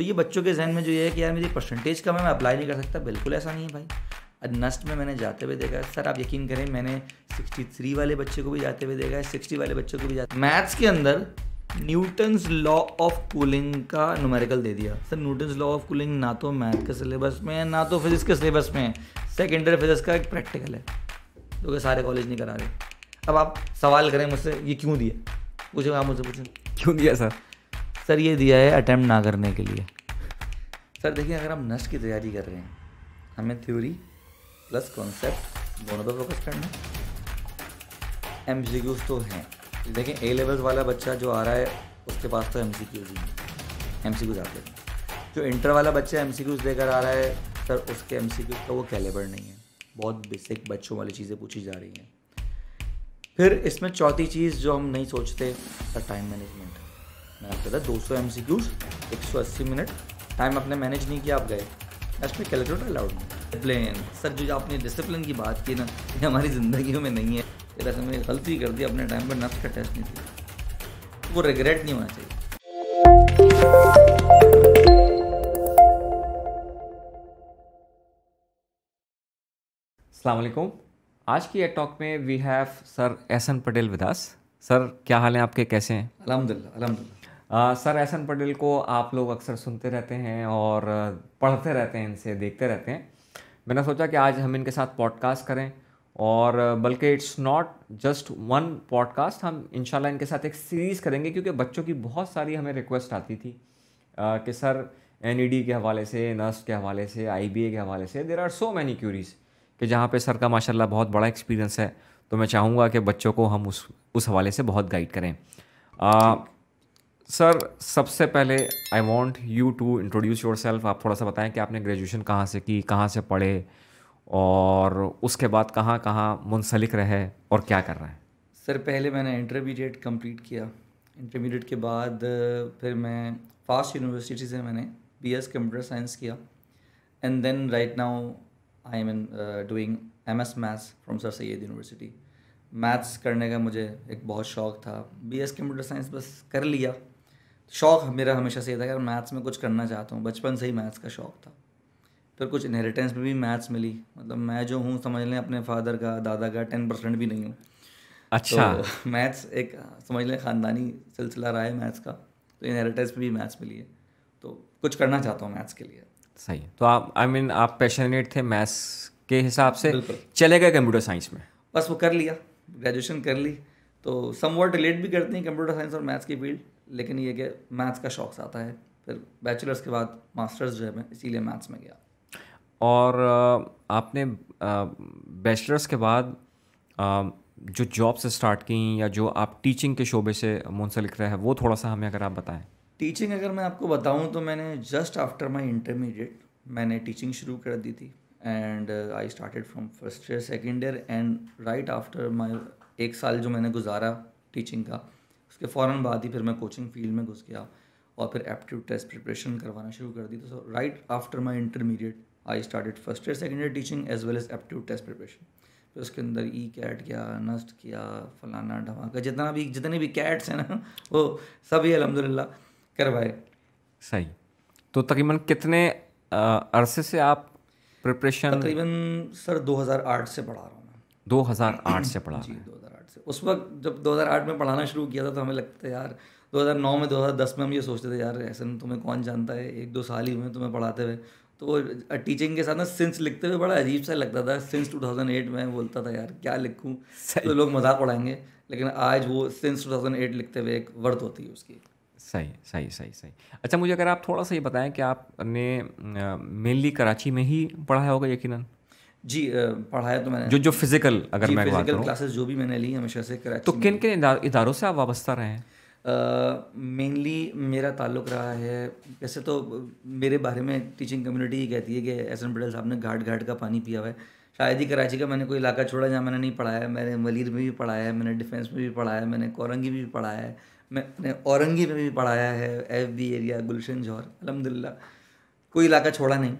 तो ये बच्चों के जहन में जो ये है कि यार मेरी परसेंटेज कम है मैं अप्लाई नहीं कर सकता बिल्कुल ऐसा नहीं है भाई नस्ट में मैंने जाते हुए देखा सर आप यकीन करें मैंने 63 वाले बच्चे को भी जाते हुए देखा है सिक्सटी वाले बच्चे को भी जाते मैथ्स के अंदर न्यूटन्स लॉ ऑफ कूलिंग का नुमेरिकल दे दिया sir Newton's law of cooling ना तो मैथ के सिलेबस में है ना तो फिजिक्स के सिलेबस में है सेकेंडरी फिजिक्स का एक प्रैक्टिकल है जो कि सारे कॉलेज नहीं करा रहे अब आप सवाल करें मुझसे ये क्यों दिया पूछो आप मुझसे पूछें क्यों दिया सर सर ये दिया है अटैम्प्ट ना करने के लिए सर देखिए अगर हम नष्ट की तैयारी कर रहे हैं हमें थ्योरी प्लस कॉन्सेप्ट दोनों पर तो फोकस करना है एम सी क्यूज़ तो हैं देखें ए लेवल्स वाला बच्चा जो आ रहा है उसके पास तो एम सी क्यूज़ ही एम सी क्यूज़ आते हैं जो इंटर वाला बच्चा एम सी क्यूज़ लेकर आ रहा है सर उसके एम सी क्यूज़ का वो कैलेबर नहीं है बहुत बेसिक बच्चों वाली चीज़ें पूछी जा रही हैं फिर इसमें चौथी चीज़ जो हम नहीं सोचते सर टाइम मैनेजमेंट मैंने करा दो सौ एम सी क्यूज एक सौ अस्सी मिनट टाइम आपने मैनेज नहीं किया आप गए लास्ट में कैलकुलेटर अलाउड नहीं डिसिप्लिन सर जो आपने डिसिप्लिन की बात की ना ये हमारी ज़िंदगी में नहीं है कहता तो सर मैंने गलती कर दी अपने टाइम पर नफ्स का टेस्ट नहीं दिया तो वो रिग्रेट नहीं होना चाहिए अलैक्म आज की एट टॉक में we have sir S N Patel विदास सर क्या हाल है आपके कैसे हैं अलहमदिल्ला अलहमदिल्ला सर एन पटेल को आप लोग अक्सर सुनते रहते हैं और पढ़ते रहते हैं इनसे देखते रहते हैं मैंने सोचा कि आज हम इनके साथ पॉडकास्ट करें और बल्कि it's not just one podcast हम इंशाल्लाह इनके साथ एक सीरीज़ करेंगे क्योंकि बच्चों की बहुत सारी हमें रिक्वेस्ट आती थी कि सर एन e के हवाले से नर्स के हवाले से आई के हवाले से there are so many queries कि जहाँ पे सर का माशाल्लाह बहुत बड़ा एक्सपीरियंस है तो मैं चाहूँगा कि बच्चों को हम उस उस हवाले से बहुत गाइड करें सर सबसे पहले I want you to introduce yourself आप थोड़ा सा बताएं कि आपने ग्रेजुएशन कहाँ से की कहाँ से पढ़े और उसके बाद कहाँ कहाँ मुंसलिक रहे और क्या कर रहे हैं सर पहले मैंने इंटरमीडिएट कंप्लीट किया इंटरमीडिएट के बाद फिर मैं फास्ट यूनिवर्सिटी से मैंने बी एस कंप्यूटर साइंस किया and then right now I am in doing M S maths from sir Syed university maths करने का मुझे एक बहुत शौक़ था बी एस कंप्यूटर साइंस बस कर लिया शौक़ मेरा हमेशा से था यार मैथ्स में कुछ करना चाहता हूँ बचपन से ही मैथ्स का शौक़ था फिर कुछ इनहेरिटेंस में भी मैथ्स मिली मतलब मैं जो हूँ समझ लें अपने फादर का दादा का टेन परसेंट भी नहीं हूँ अच्छा तो मैथ्स एक समझ लें ख़ानदानी सिलसिला रहा है मैथ्स का तो इनहेरिटेंस में भी मैथ्स मिली है तो कुछ करना चाहता हूँ मैथ्स के लिए सही तो आप आई I मीन mean, आप पैशनेट थे मैथ्स के हिसाब से चले गए कंप्यूटर साइंस में बस वो कर लिया ग्रेजुएशन कर ली तो सम वर्ट रिलेट भी करते हैं कंप्यूटर साइंस और मैथ्स की फील्ड लेकिन ये कि मैथ्स का शौक आता है फिर बैचलर्स के बाद मास्टर्स जो है मैं इसीलिए मैथ्स में गया और आपने बैचलर्स के बाद जो जॉब से स्टार्ट की या जो आप टीचिंग के शोबे से मुंसलिक रहे हैं वो थोड़ा सा हमें अगर आप बताएं टीचिंग अगर मैं आपको बताऊं तो मैंने जस्ट आफ्टर माय इंटरमीडिएट मैंने टीचिंग शुरू कर दी थी and I started from first year second year and right after my एक साल जो मैंने गुजारा टीचिंग का उसके फ़ौर बाद ही फिर मैं कोचिंग फील्ड में घुस गया और फिर एप्टीट्यूड टेस्ट प्रिपरेशन करवाना शुरू कर दी तो right after my intermediate I started first year second year teaching as well as aptitude test preparation फिर उसके अंदर ई e कैट किया नस्ट किया फलाना ढमाका जितना भी जितने भी कैट्स हैं ना वो सभी अलहमदिल्ला करवाए सही तो तकरीबन कितने अरसे से आप प्रिपरेशन तकरीबन सर 2008 से पढ़ा रहा हूँ मैं 2008 से पढ़ा जी से उस वक्त जब 2008 में पढ़ाना शुरू किया था तो हमें लगता था यार 2009 में 2010 में हम ये सोचते थे यार ऐसे तुम्हें कौन जानता है एक दो साल ही हुए तुम्हें पढ़ाते हुए तो टीचिंग के साथ ना सिंस लिखते हुए बड़ा अजीब सा लगता था सिंस 2008 में बोलता था यार क्या लिखूँ तो लोग मजाक उड़ाएंगे लेकिन आज वो सिंस 2008 लिखते हुए एक वर्थ होती है उसकी सही सही सही सही अच्छा मुझे अगर आप थोड़ा सा ये बताएं कि आपने मेनली कराची में ही पढ़ाया होगा यकीनन जी पढ़ाया तो मैंने जो जो फिजिकल अगर मैं फिजिकल क्लासेस जो भी मैंने ली हमेशा से कराची तो किन किन इदारों से आप वाबस्ता रहे हैं मेनली मेरा ताल्लुक रहा है वैसे तो मेरे बारे में टीचिंग कम्युनिटी ही कहती है कि एस एन पटेल साहब ने घाट घाट का पानी पिया हुआ है शायद ही कराची का मैंने कोई इलाका छोड़ा जहाँ मैंने नहीं पढ़ाया मैंने मलिर में भी पढ़ाया है मैंने डिफेंस में भी पढ़ाया है मैंने कोरंगी में भी पढ़ाया है मैंने औरंगी में भी पढ़ाया है F B area Gulshan Jauhar अलहमदिल्ला कोई इलाका छोड़ा नहीं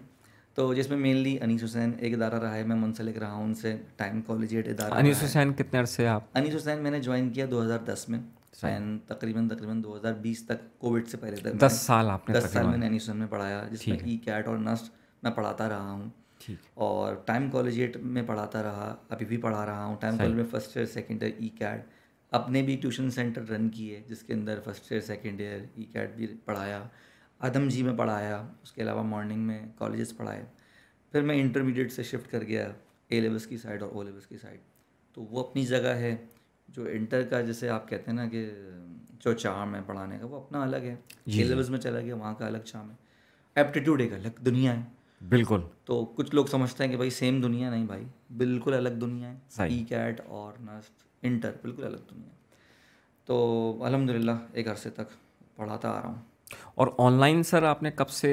तो जिसमें मेनली अनीस हुसैन एक इदारा रहा है मैं मुंसलिक रहा हूँ उनसे टाइम कॉलेज इदारा अनीस हुसैन कितने अरसे आप अनीस हुसैन मैंने ज्वाइन किया 2010 में फैन तकरीबन तकरीबन 2020 तक कोविड से पहले तक दस साल आपने दस साल मैंने अनीस हुसैन में पढ़ाया जिसमें ई कैट और नस्ट मैं पढ़ाता रहा हूँ और टाइम कॉलेज में पढ़ाता रहा अभी भी पढ़ा रहा हूँ टाइम कॉलेज में first year second year E CAT अपने भी ट्यूशन सेंटर रन किए जिसके अंदर first year second year E CAT भी पढ़ाया आदम जी में पढ़ाया उसके अलावा मॉर्निंग में कॉलेजेस पढ़ाए फिर मैं इंटरमीडिएट से शिफ्ट कर गया ए लेवल्स की साइड और ओ लेवल्स की साइड तो वो अपनी जगह है जो इंटर का जैसे आप कहते हैं ना कि जो चार है पढ़ाने का वो अपना अलग है ए लेवल्स में चला गया वहाँ का अलग चार्म है एप्टीट्यूड एक अलग दुनिया है बिल्कुल तो कुछ लोग समझते हैं कि भाई सेम दुनिया नहीं भाई बिल्कुल अलग दुनिया है ई कैट e और नस्ट इंटर बिल्कुल अलग दुनिया है तो अलहमदिल्ला एक अरसे तक पढ़ाता आ रहा हूँ और ऑनलाइन सर आपने कब से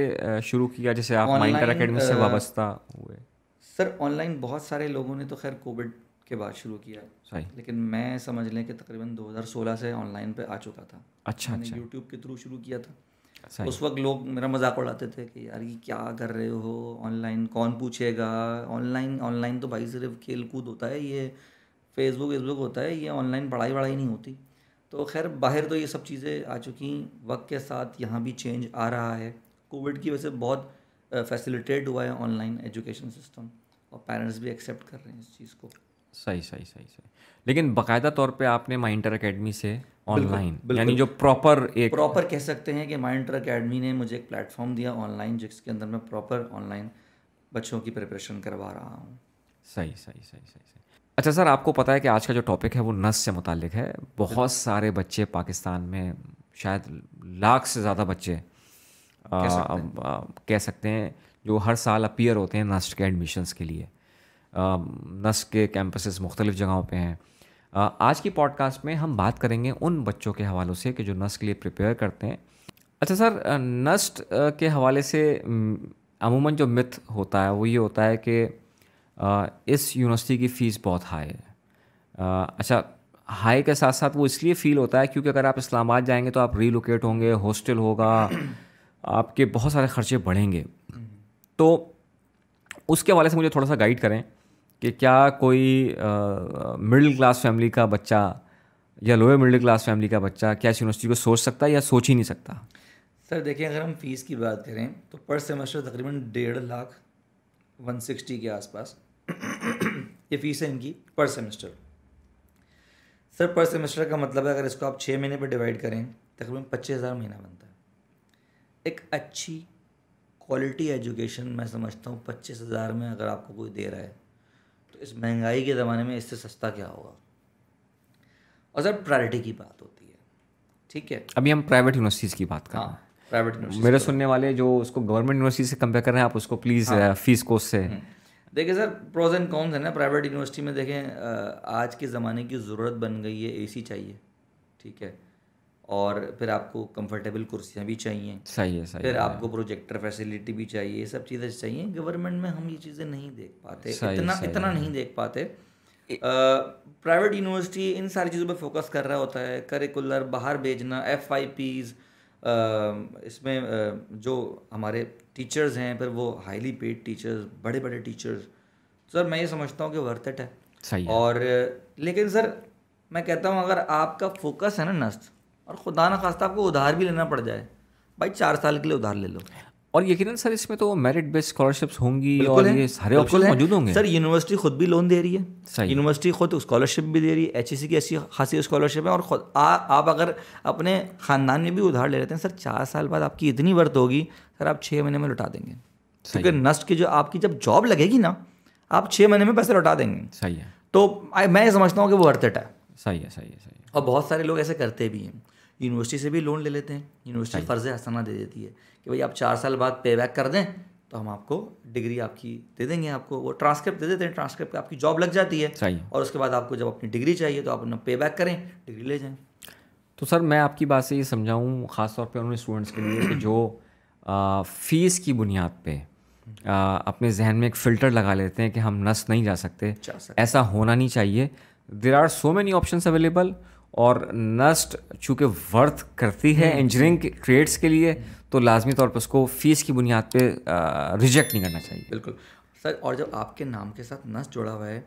शुरू किया जैसे आप माइंडर अकेडमी से वाबस्ता हुए सर ऑनलाइन बहुत सारे लोगों ने तो खैर कोविड के बाद शुरू किया सही लेकिन मैं समझ लें कि तकरीबन 2016 से ऑनलाइन पे आ चुका था अच्छा मैंने अच्छा यूट्यूब के थ्रू शुरू किया था उस वक्त लोग मेरा मजाक उड़ाते थे कि यार ये क्या कर रहे हो ऑनलाइन कौन पूछेगा ऑनलाइन ऑनलाइन तो भाई सिर्फ खेल कूद होता है ये फेसबुक वेसबुक होता है ये ऑनलाइन पढ़ाई वढ़ाई नहीं होती तो खैर बाहर तो ये सब चीज़ें आ चुकी वक्त के साथ यहाँ भी चेंज आ रहा है कोविड की वजह से बहुत फैसिलिटेट हुआ है ऑनलाइन एजुकेशन सिस्टम और पेरेंट्स भी एक्सेप्ट कर रहे हैं इस चीज़ को सही सही सही सही लेकिन बाकायदा तौर पे आपने माइंटर अकेडमी से ऑनलाइन यानी जो प्रॉपर एक प्रॉपर कह सकते हैं कि माइंटर अकेडमी ने मुझे एक प्लेटफॉर्म दिया ऑनलाइन जिसके अंदर मैं प्रॉपर ऑनलाइन बच्चों की प्रिपरेशन करवा रहा हूँ सही सही सही सही सही अच्छा सर आपको पता है कि आज का जो टॉपिक है वो नस से मुतलिक है बहुत सारे बच्चे पाकिस्तान में शायद लाख से ज़्यादा बच्चे कह, सकते हैं जो हर साल अपीयर होते हैं नस्ट के एडमिशन्स के लिए नस के कैंपसेस मुख्तलिफ़ जगहों पे हैं आज की पॉडकास्ट में हम बात करेंगे उन बच्चों के हवालों से कि जो नस के लिए प्रिपेयर करते हैं अच्छा सर नस्ट के हवाले से अमूमन जो मिथ होता है वो ये होता है कि इस यूनिवर्सिटी की फ़ीस बहुत हाई है अच्छा हाई के साथ साथ वो इसलिए फ़ील होता है क्योंकि अगर आप इस्लामाबाद जाएंगे तो आप रीलोकेट होंगे हॉस्टल होगा आपके बहुत सारे ख़र्चे बढ़ेंगे तो उसके हवाले से मुझे थोड़ा सा गाइड करें कि क्या कोई मिडिल क्लास फैमिली का बच्चा या लोअर मिडिल क्लास फैमिली का बच्चा क्या इस यूनिवर्सिटी को सोच सकता है या सोच ही नहीं सकता सर देखिए अगर हम फीस की बात करें तो पर सेमेस्टर तकरीबन डेढ़ लाख वन सिक्सटी के आसपास ये फ़ीस है इनकी पर सेमेस्टर सर पर सेमेस्टर का मतलब है अगर इसको आप छः महीने पर डिवाइड करें तकरीबन पच्चीस हज़ार महीना बनता है एक अच्छी क्वालिटी एजुकेशन मैं समझता हूँ पच्चीस हज़ार में अगर आपको कोई दे रहा है तो इस महंगाई के ज़माने में इससे सस्ता क्या होगा और सर प्रायोरिटी की बात होती है ठीक है अभी हम प्राइवेट यूनिवर्सिटीज़ की बात कर रहे हैं प्राइवेट मेरे सुनने वाले जो उसको गवर्नमेंट यूनिवर्सिटी से कंपेयर कर रहे हैं आप उसको प्लीज़ हाँ। फीस कोर्स से देखिए सर प्रोज एंड कॉन्स है ना प्राइवेट यूनिवर्सिटी में देखें आज के ज़माने की ज़रूरत बन गई है एसी चाहिए ठीक है और फिर आपको कंफर्टेबल कुर्सियाँ भी चाहिए सही है सही फिर है, आपको प्रोजेक्टर फैसिलिटी भी चाहिए ये सब चीज़ें चाहिए गवर्नमेंट में हम ये चीज़ें नहीं देख पाते सही, इतना सही इतना नहीं देख पाते प्राइवेट यूनिवर्सिटी इन सारी चीज़ों पर फोकस कर रहा होता है करिकुलर बाहर भेजना एफ आई पीज़ इसमें जो हमारे टीचर्स हैं फिर वो हाईली पेड टीचर्स बड़े बड़े टीचर्स सर मैं ये समझता हूँ कि वर्थ इट है सही है। और लेकिन सर मैं कहता हूँ अगर आपका फोकस है ना नस्ट और खुदा ना खास्ता आपको उधार भी लेना पड़ जाए भाई चार साल के लिए उधार ले लो और यकीन सर इसमें तो मेरिट बेस्ड स्कॉलरशिप्स होंगी और ये सारे ऑप्शन मौजूद होंगे सर यूनिवर्सिटी खुद भी लोन दे रही है यूनिवर्सिटी खुद स्कॉलरशिप भी दे रही है एच e की अच्छी खासी स्कॉलरशिप है और खुद आ, आप अगर अपने ख़ानदान में भी उधार ले रहते हैं सर चार साल बाद आपकी इतनी वर्थ होगी सर आप छः महीने में लौटा देंगे क्योंकि नस्ट की जो आपकी जब जॉब लगेगी ना आप छः महीने में पैसे लौटा देंगे सही है तो मैं समझता हूँ कि वो वर्थ इट है सही है सही है सही है और बहुत सारे लोग ऐसे करते भी हैं यूनिवर्सिटी से भी लोन ले लेते हैं यूनिवर्सिटी फ़र्ज़ हसाना दे देती है कि भाई आप चार साल बाद पे बैक कर दें तो हम आपको डिग्री आपकी दे देंगे आपको वो ट्रांसक्रिप्ट दे देते हैं ट्रांसक्रिप्ट आपकी जॉब लग जाती है और उसके बाद आपको जब अपनी डिग्री चाहिए तो आप अपना पे बैक करें डिग्री ले जाएं तो सर मैं आपकी बात से ये समझाऊँ ख़ासतौर पर उन स्टूडेंट्स के लिए कि जो फ़ीस की बुनियाद पर अपने जहन में एक फ़िल्टर लगा लेते हैं कि हम नस नहीं जा सकते। ऐसा होना नहीं चाहिए there are so many option available और नस्ट चूँकि वर्थ करती है इंजीनियरिंग hmm. ट्रेड्स के लिए तो लाजमी तौर पर उसको फ़ीस की बुनियाद पर रिजेक्ट नहीं करना चाहिए बिल्कुल सर और जब आपके नाम के साथ नस्ट जुड़ा हुआ है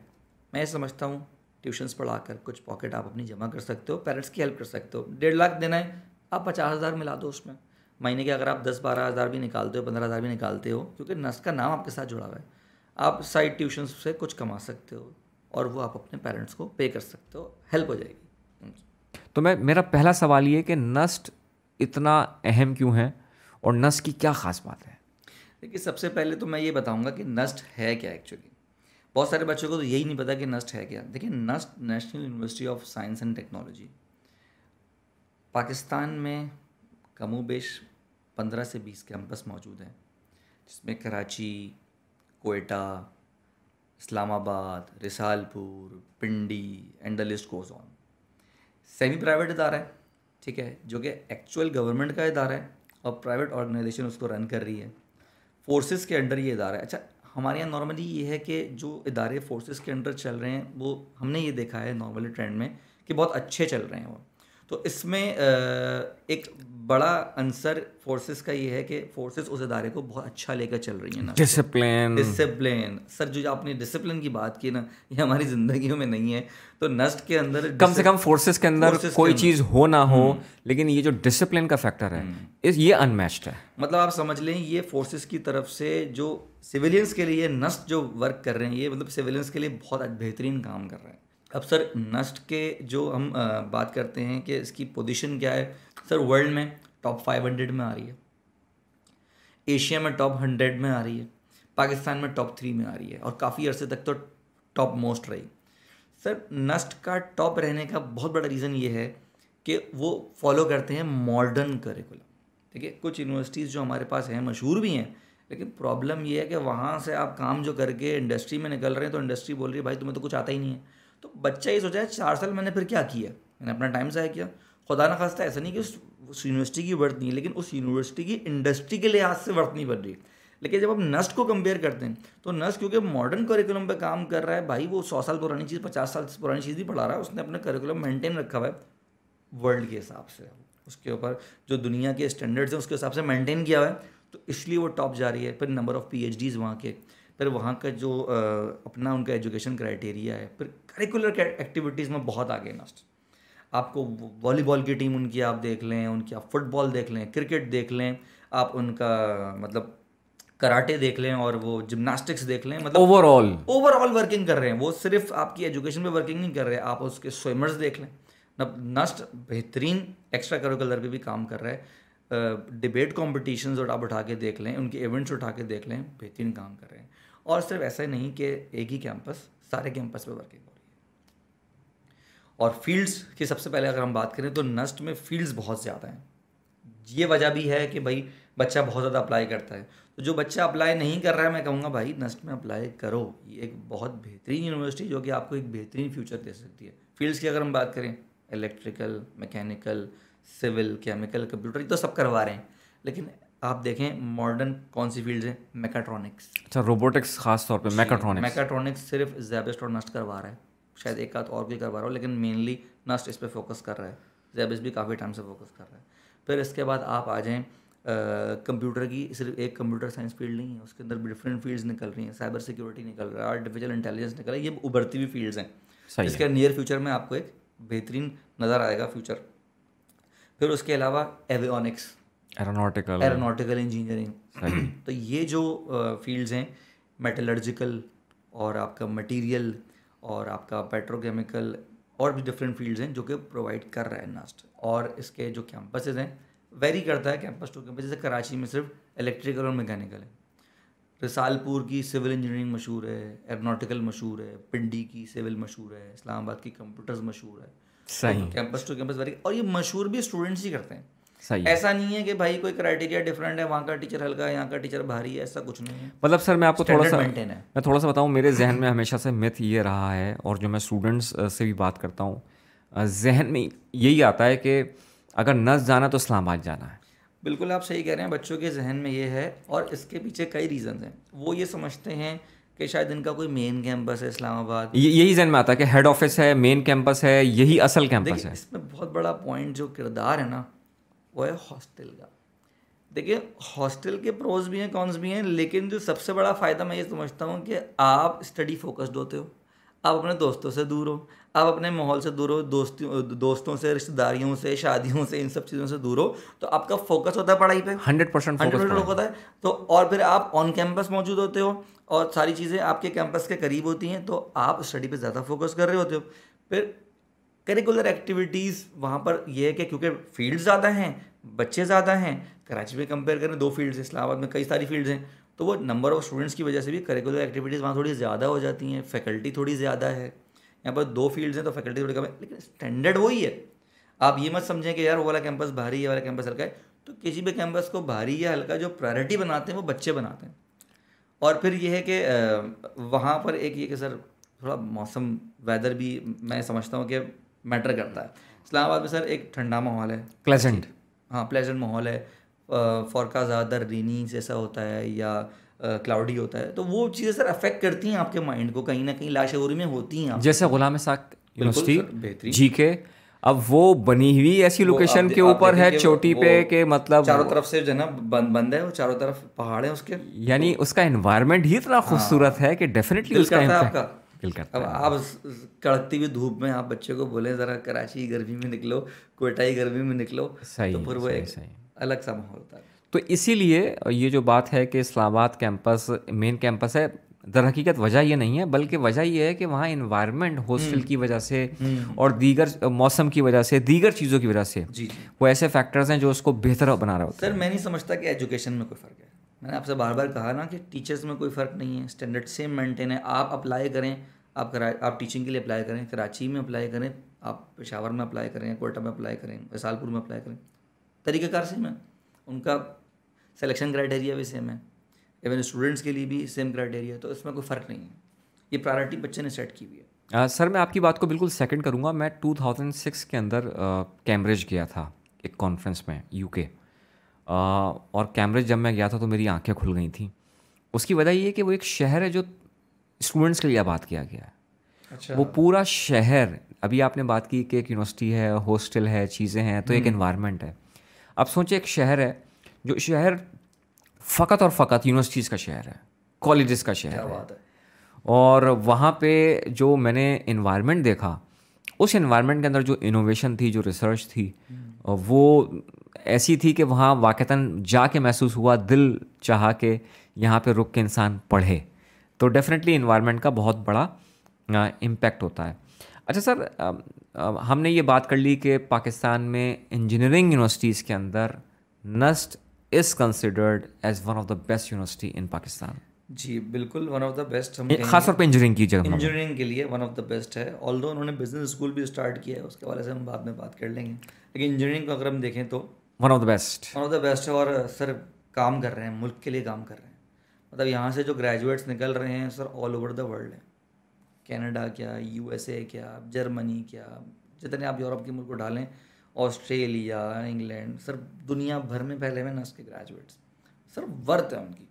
मैं समझता हूँ ट्यूशन्स पढ़ा कर कुछ पॉकेट आप अपनी जमा कर सकते हो पेरेंट्स की हेल्प कर सकते हो डेढ़ लाख देना है आप पचास हज़ार मिला दो उसमें महीने के अगर आप दस बारह हज़ार भी निकालते हो पंद्रह हज़ार भी निकालते हो क्योंकि नस्ट का नाम आपके साथ जुड़ा हुआ है आप साइड ट्यूशन से कुछ कमा सकते हो और वो आप अपने पेरेंट्स को पे कर सकते हो हेल्प हो जाएगी तो मैं मेरा पहला सवाल ये कि नस्ट इतना अहम क्यों है और नस्ट की क्या ख़ास बात है देखिए सबसे पहले तो मैं ये बताऊँगा कि नस्ट है क्या एक्चुअली बहुत सारे बच्चों को तो यही नहीं पता कि नस्ट है क्या देखिए NUST national university of science and technology Pakistan में कमोबेश पंद्रह से बीस कैंपस मौजूद हैं जिसमें कराची कोयटा इस्लामाबाद रिसालपुर पिंडी एंडलिस्ट कोजोन सेमी प्राइवेट इदारा है ठीक है जो कि एक्चुअल गवर्नमेंट का इदारा है और प्राइवेट ऑर्गेनाइजेशन उसको रन कर रही है फोर्सेस के अंडर ये इदारा है अच्छा हमारे यहाँ नॉर्मली ये है कि जो इदारे फोर्सेस के अंडर चल रहे हैं वो हमने ये देखा है नॉर्मली ट्रेंड में कि बहुत अच्छे चल रहे हैं वो तो इसमें एक बड़ा आंसर फोर्सेस का ये है कि फोर्सेस उस इदारे को बहुत अच्छा लेकर चल रही है ना डिसिप्लिन डिसिप्लिन सर जो आपने डिसिप्लिन की बात की ना ये हमारी जिंदगियों में नहीं है तो नस्ट के अंदर कम से कम फोर्सेस के अंदर forces कोई चीज़ हो ना हो हम्म। लेकिन ये जो डिसिप्लिन का फैक्टर है हम्म। इस ये अनमैच्ड है मतलब आप समझ लें ये फोर्सेस की तरफ से जो सिविलियंस के लिए नस्ट जो वर्क कर रहे हैं ये मतलब सिविलियंस के लिए बहुत बेहतरीन काम कर रहे हैं अब सर नस्ट के जो हम बात करते हैं कि इसकी पोजीशन क्या है सर वर्ल्ड में टॉप 500 में आ रही है एशिया में टॉप 100 में आ रही है पाकिस्तान में टॉप थ्री में आ रही है और काफ़ी अरसे तक तो टॉप मोस्ट रही सर नस्ट का टॉप रहने का बहुत बड़ा रीज़न ये है कि वो फॉलो करते हैं मॉडर्न करिकुलम ठीक है कुछ यूनिवर्सिटीज़ जो हमारे पास हैं मशहूर भी हैं लेकिन प्रॉब्लम ये है कि वहाँ से आप काम जो करके इंडस्ट्री में निकल रहे हैं तो इंडस्ट्री बोल रही है भाई तुम्हें तो कुछ आता ही नहीं है तो बच्चा ये सोचा है चार साल मैंने फिर क्या किया मैंने अपना टाइम ज़ाया किया खुदा ना खास्ता ऐसा नहीं कि उस यूनिवर्सिटी की वर्थ नहीं है लेकिन उस यूनिवर्सिटी की इंडस्ट्री के लिहाज से वर्थ नहीं बन रही लेकिन जब हम नस्ट को कंपेयर करते हैं तो नस्ट क्योंकि मॉडर्न करिकुलम पे काम कर रहा है भाई वो सौ साल पुरानी चीज़ पचास साल पुरानी चीज़ भी पढ़ा रहा है उसने अपना करिकुलम मेंटेन रखा हुआ है वर्ल्ड के हिसाब से उसके ऊपर जो दुनिया के स्टैंडर्ड्स हैं उसके हिसाब से मेंटेन किया हुआ है तो इसलिए वो टॉप जा रही है फिर number of P H Ds वहाँ के फिर वहाँ का जो अपना उनका एजुकेशन क्राइटेरिया है फिर करिकुलर एक्टिविटीज़ में बहुत आगे हैं आपको वॉलीबॉल की टीम उनकी आप देख लें उनकी आप फुटबॉल देख लें क्रिकेट देख लें आप उनका मतलब कराटे देख लें और वो जिमनास्टिक्स देख लें मतलब ओवरऑल ओवरऑल वर्किंग कर रहे हैं वो सिर्फ आपकी एजुकेशन पे वर्किंग नहीं कर रहे आप उसके स्विमर्स देख लें नस्ट बेहतरीन एक्स्ट्रा करिकुलर पर भी काम कर रहा है डिबेट कॉम्पिटिशन और आप उठा के देख लें उनके इवेंट्स उठा के देख लें बेहतरीन काम कर रहे हैं और सिर्फ ऐसा ही नहीं कि एक ही कैंपस सारे कैंपस पर वर्किंग हो और फील्ड्स की सबसे पहले अगर हम बात करें तो नस्ट में फील्ड्स बहुत ज़्यादा हैं ये वजह भी है कि भाई बच्चा बहुत ज़्यादा अप्लाई करता है तो जो बच्चा अप्लाई नहीं कर रहा है मैं कहूँगा भाई नस्ट में अप्लाई करो ये एक बहुत बेहतरीन यूनिवर्सिटी जो कि आपको एक बेहतरीन फ्यूचर दे सकती है फील्ड्स की अगर हम बात करें electrical mechanical civil chemical computer तो सब करवा रहे हैं लेकिन आप देखें मॉडर्न कौन सी फील्ड है मेकाट्रॉनिक्स अच्छा रोबोटिक्स खास तौर पे मेकाट्रॉनिक्स मेकाट्रॉनिक्स सिर्फ जैबेस्ट और नस्ट करवा रहा है शायद एक आध और भी करवा रहा हूँ लेकिन मेनली नस्ट इस पर फोकस कर रहा है इस भी काफ़ी टाइम से फोकस कर रहा है फिर इसके बाद आप आ जाएँ कंप्यूटर की सिर्फ एक कंप्यूटर साइंस फील्ड नहीं है उसके अंदर भी डिफरेंट फील्ड्स निकल रही हैं साइबर सिक्योरिटी निकल रहा है आर्टिफिशियल इंटेलिजेंस निकल रहा है ये उभरती हुई फील्ड्स हैं इसके नियर फ्यूचर में आपको एक बेहतरीन नज़र आएगा फ्यूचर फिर उसके अलावा एवियोनिक्स एरोनोटिकल एरोनोटिकल इंजीनियरिंग तो ये जो फील्ड्स हैं मेटलर्जिकल और आपका मटेरियल और आपका पेट्रोकेमिकल और भी डिफरेंट फील्ड्स हैं जो कि प्रोवाइड कर रहा है नास्ट और इसके जो कैंपसेज हैं वेरी करता है कैंपस टू कैंपस जैसे कराची में सिर्फ इलेक्ट्रिकल और मैकेनिकल है रिसालपुर की सिविल इंजीनियरिंग मशहूर है एरोनाटिकल मशहूर है पिंडी की सिविल मशहूर है इस्लामाबाद की कंप्यूटर्स मशहूर है सही कैंपस टू कैंपस वेरी और ये मशहूर भी स्टूडेंट्स ही करते हैं सही ऐसा नहीं है कि भाई कोई क्राइटेरिया डिफरेंट है वहाँ का टीचर हल्का है यहाँ का टीचर भारी है ऐसा कुछ नहीं है मतलब सर मैं आपको थोड़ा सा मैं थोड़ा सा बताऊँ मेरे जहन में हमेशा से मिथ ये रहा है और जो मैं स्टूडेंट्स से भी बात करता हूँ जहन में यही आता है कि अगर नस जाना तो इस्लामाबाद जाना है बिल्कुल आप सही कह रहे हैं बच्चों के जहन में ये है और इसके पीछे कई रीज़न हैं वो ये समझते हैं कि शायद इनका कोई मेन कैंपस है इस्लामाबाद यही जहन में आता है कि हेड ऑफिस है मेन कैंपस है यही असल कैंपस है इसमें बहुत बड़ा पॉइंट जो किरदार है ना वो है हॉस्टल का देखिए हॉस्टल के प्रोज भी हैं कॉन्स भी हैं लेकिन जो सबसे बड़ा फ़ायदा मैं ये समझता हूँ कि आप स्टडी फोकस्ड होते हो आप अपने दोस्तों से दूर हो आप अपने माहौल से दूर हो दोस्तियों दोस्तों से रिश्तेदारियों से शादियों से इन सब चीज़ों से दूर हो तो आपका फोकस होता है पढ़ाई पे हंड्रेड परसेंट हंड्रेड परसेंट होता है तो और फिर आप ऑन कैंपस मौजूद होते हो और सारी चीज़ें आपके कैंपस के करीब होती हैं तो आप स्टडी पे ज़्यादा फोकस कर रहे होते हो फिर करिकुलर एक्टिविटीज़ वहाँ पर यह है कि क्योंकि फील्ड ज़्यादा हैं बच्चे ज़्यादा हैं कराची में कंपेयर करें दो फील्ड्स हैं इस्लामाबाद में कई सारी फील्ड्स हैं तो वो नंबर ऑफ़ स्टूडेंट्स की वजह से भी करिकुलर एक्टिविटीज़ वहाँ थोड़ी ज़्यादा हो जाती हैं फैकल्टी थोड़ी ज़्यादा है यहाँ पर दो फील्ड्स हैं तो फैकल्टी थोड़ी कम है लेकिन स्टैंडर्ड वही है आप ये मत समझें कि यार वो वाला कैंपस भारी है वाला कैंपस हल्का है तो किसी भी कैंपस को भारी या हल्का जो प्रायोरिटी बनाते हैं वो बच्चे बनाते हैं और फिर ये है कि वहाँ पर एक ये कि सर थोड़ा मौसम वेदर भी मैं समझता हूँ कि मैटर करता है इस्लामाबाद में सर एक ठंडा माहौल है प्लेजेंट हाँ प्लेजेंट माहौल है फॉरकास्ट ज़्यादातर रेनी जैसा होता है या क्लाउडी होता है तो वो चीज़ें सर अफेक्ट करती हैं आपके माइंड को कहीं ना कहीं लाशूरी में होती हैं जैसे गुलाम साक यूनिवर्सिटी बेहतरीन जी के अब वो बनी हुई ऐसी लोकेशन के ऊपर है चोटी पे के मतलब चारों तरफ से जो है बंद बंद है वो चारों तरफ पहाड़ है उसके यानी तो, उसका एनवायरनमेंट ही इतना हाँ। खूबसूरत हाँ, है कि डेफिनेटली उसका आपका दिल करता अब आप कड़कती हुई धूप में आप बच्चे को बोले ज़रा कराची गर्मी में निकलो ही गर्मी में निकलो सही तो फिर वो एक सही अलग सा माहौल होता है तो इसीलिए ये जो बात है कि इस्लामाबाद कैंपस मेन कैंपस है दर हकीकत वजह यह नहीं है बल्कि वजह यह है कि वहाँ इन्वायरमेंट हॉस्टल हम्म। की वजह से हम्म। और दीगर मौसम की वजह से दीगर चीज़ों की वजह से जी, वो ऐसे फैक्टर्स हैं जो उसको बेहतर बना रहा होता सर मैं नहीं समझता कि एजुकेशन में कोई फ़र्क है मैंने आपसे बार बार कहा ना कि टीचर्स में कोई फ़र्क नहीं है स्टैंडर्ड सेम मेंटेन है आप अप्लाई करें आप करा आप टीचिंग के लिए अप्लाई करें कराची में अप्लाई करें आप पेशावर में अप्लाई करें कोटा में अप्लाई करें वैसालपुर में अप्लाई करें तरीक़ाकार सेम है उनका सिलेक्शन क्राइटेरिया भी सेम है इवन स्टूडेंट्स के लिए भी सेम क्राइटेरिया तो इसमें कोई फ़र्क नहीं है ये प्रायोरिटी बच्चे ने सेट की हुई है सर मैं आपकी बात को बिल्कुल सेकंड करूँगा मैं 2006 के अंदर कैम्ब्रिज गया था एक कॉन्फ्रेंस में यूके और कैम्ब्रिज जब मैं गया था तो मेरी आंखें खुल गई थी उसकी वजह ये है कि वो एक शहर है जो स्टूडेंट्स के लिए बात किया गया है अच्छा। वो पूरा शहर अभी आपने बात की कि एक यूनिवर्सिटी है हॉस्टल है चीज़ें हैं तो एक इन्वायरमेंट हम्म। है अब सोचे एक शहर है जो शहर फ़कत और फ़कत यूनिवर्सिटीज़ का शहर है कॉलेज़ का शहर है।, है और वहाँ पे जो मैंने इन्वायरमेंट देखा उस इन्वायरमेंट के अंदर जो इनोवेशन थी जो रिसर्च थी हम्म। वो ऐसी थी कि वहाँ वाक़ता जाके महसूस हुआ दिल चाह के यहाँ पर रुक के इंसान पढ़े तो डेफिनेटली इन्वायरमेंट का बहुत बड़ा इम्पैक्ट होता है अच्छा सर हमने ये बात कर ली कि पाकिस्तान में इंजीनियरिंग यूनिवर्सिटीज़ के अंदर NUST is considered as one of the best university in Pakistan जी बिल्कुल वन ऑफ द बेस्ट हम खास तौर पर इंजीनियरिंग की जगह इंजीनियरिंग के लिए वन ऑफ द बेस्ट है ऑल उन्होंने बिजनेस स्कूल भी स्टार्ट किया है उसके वाले से हम बाद में बात कर लेंगे लेकिन इंजीनियरिंग को अगर हम देखें तो one of the best one of the best है और सर uh, काम कर रहे हैं मुल्क के लिए काम कर रहे हैं मतलब यहाँ से जो ग्रेजुएट्स निकल रहे हैं sir all over the world हैं कैनेडा क्या यू क्या जर्मनी क्या जितने आप यूरोप के मुल्क को डालें ऑस्ट्रेलिया इंग्लैंड सर दुनिया भर में फैले हुए नर्स के ग्रेजुएट्स सर वर्थ है उनकी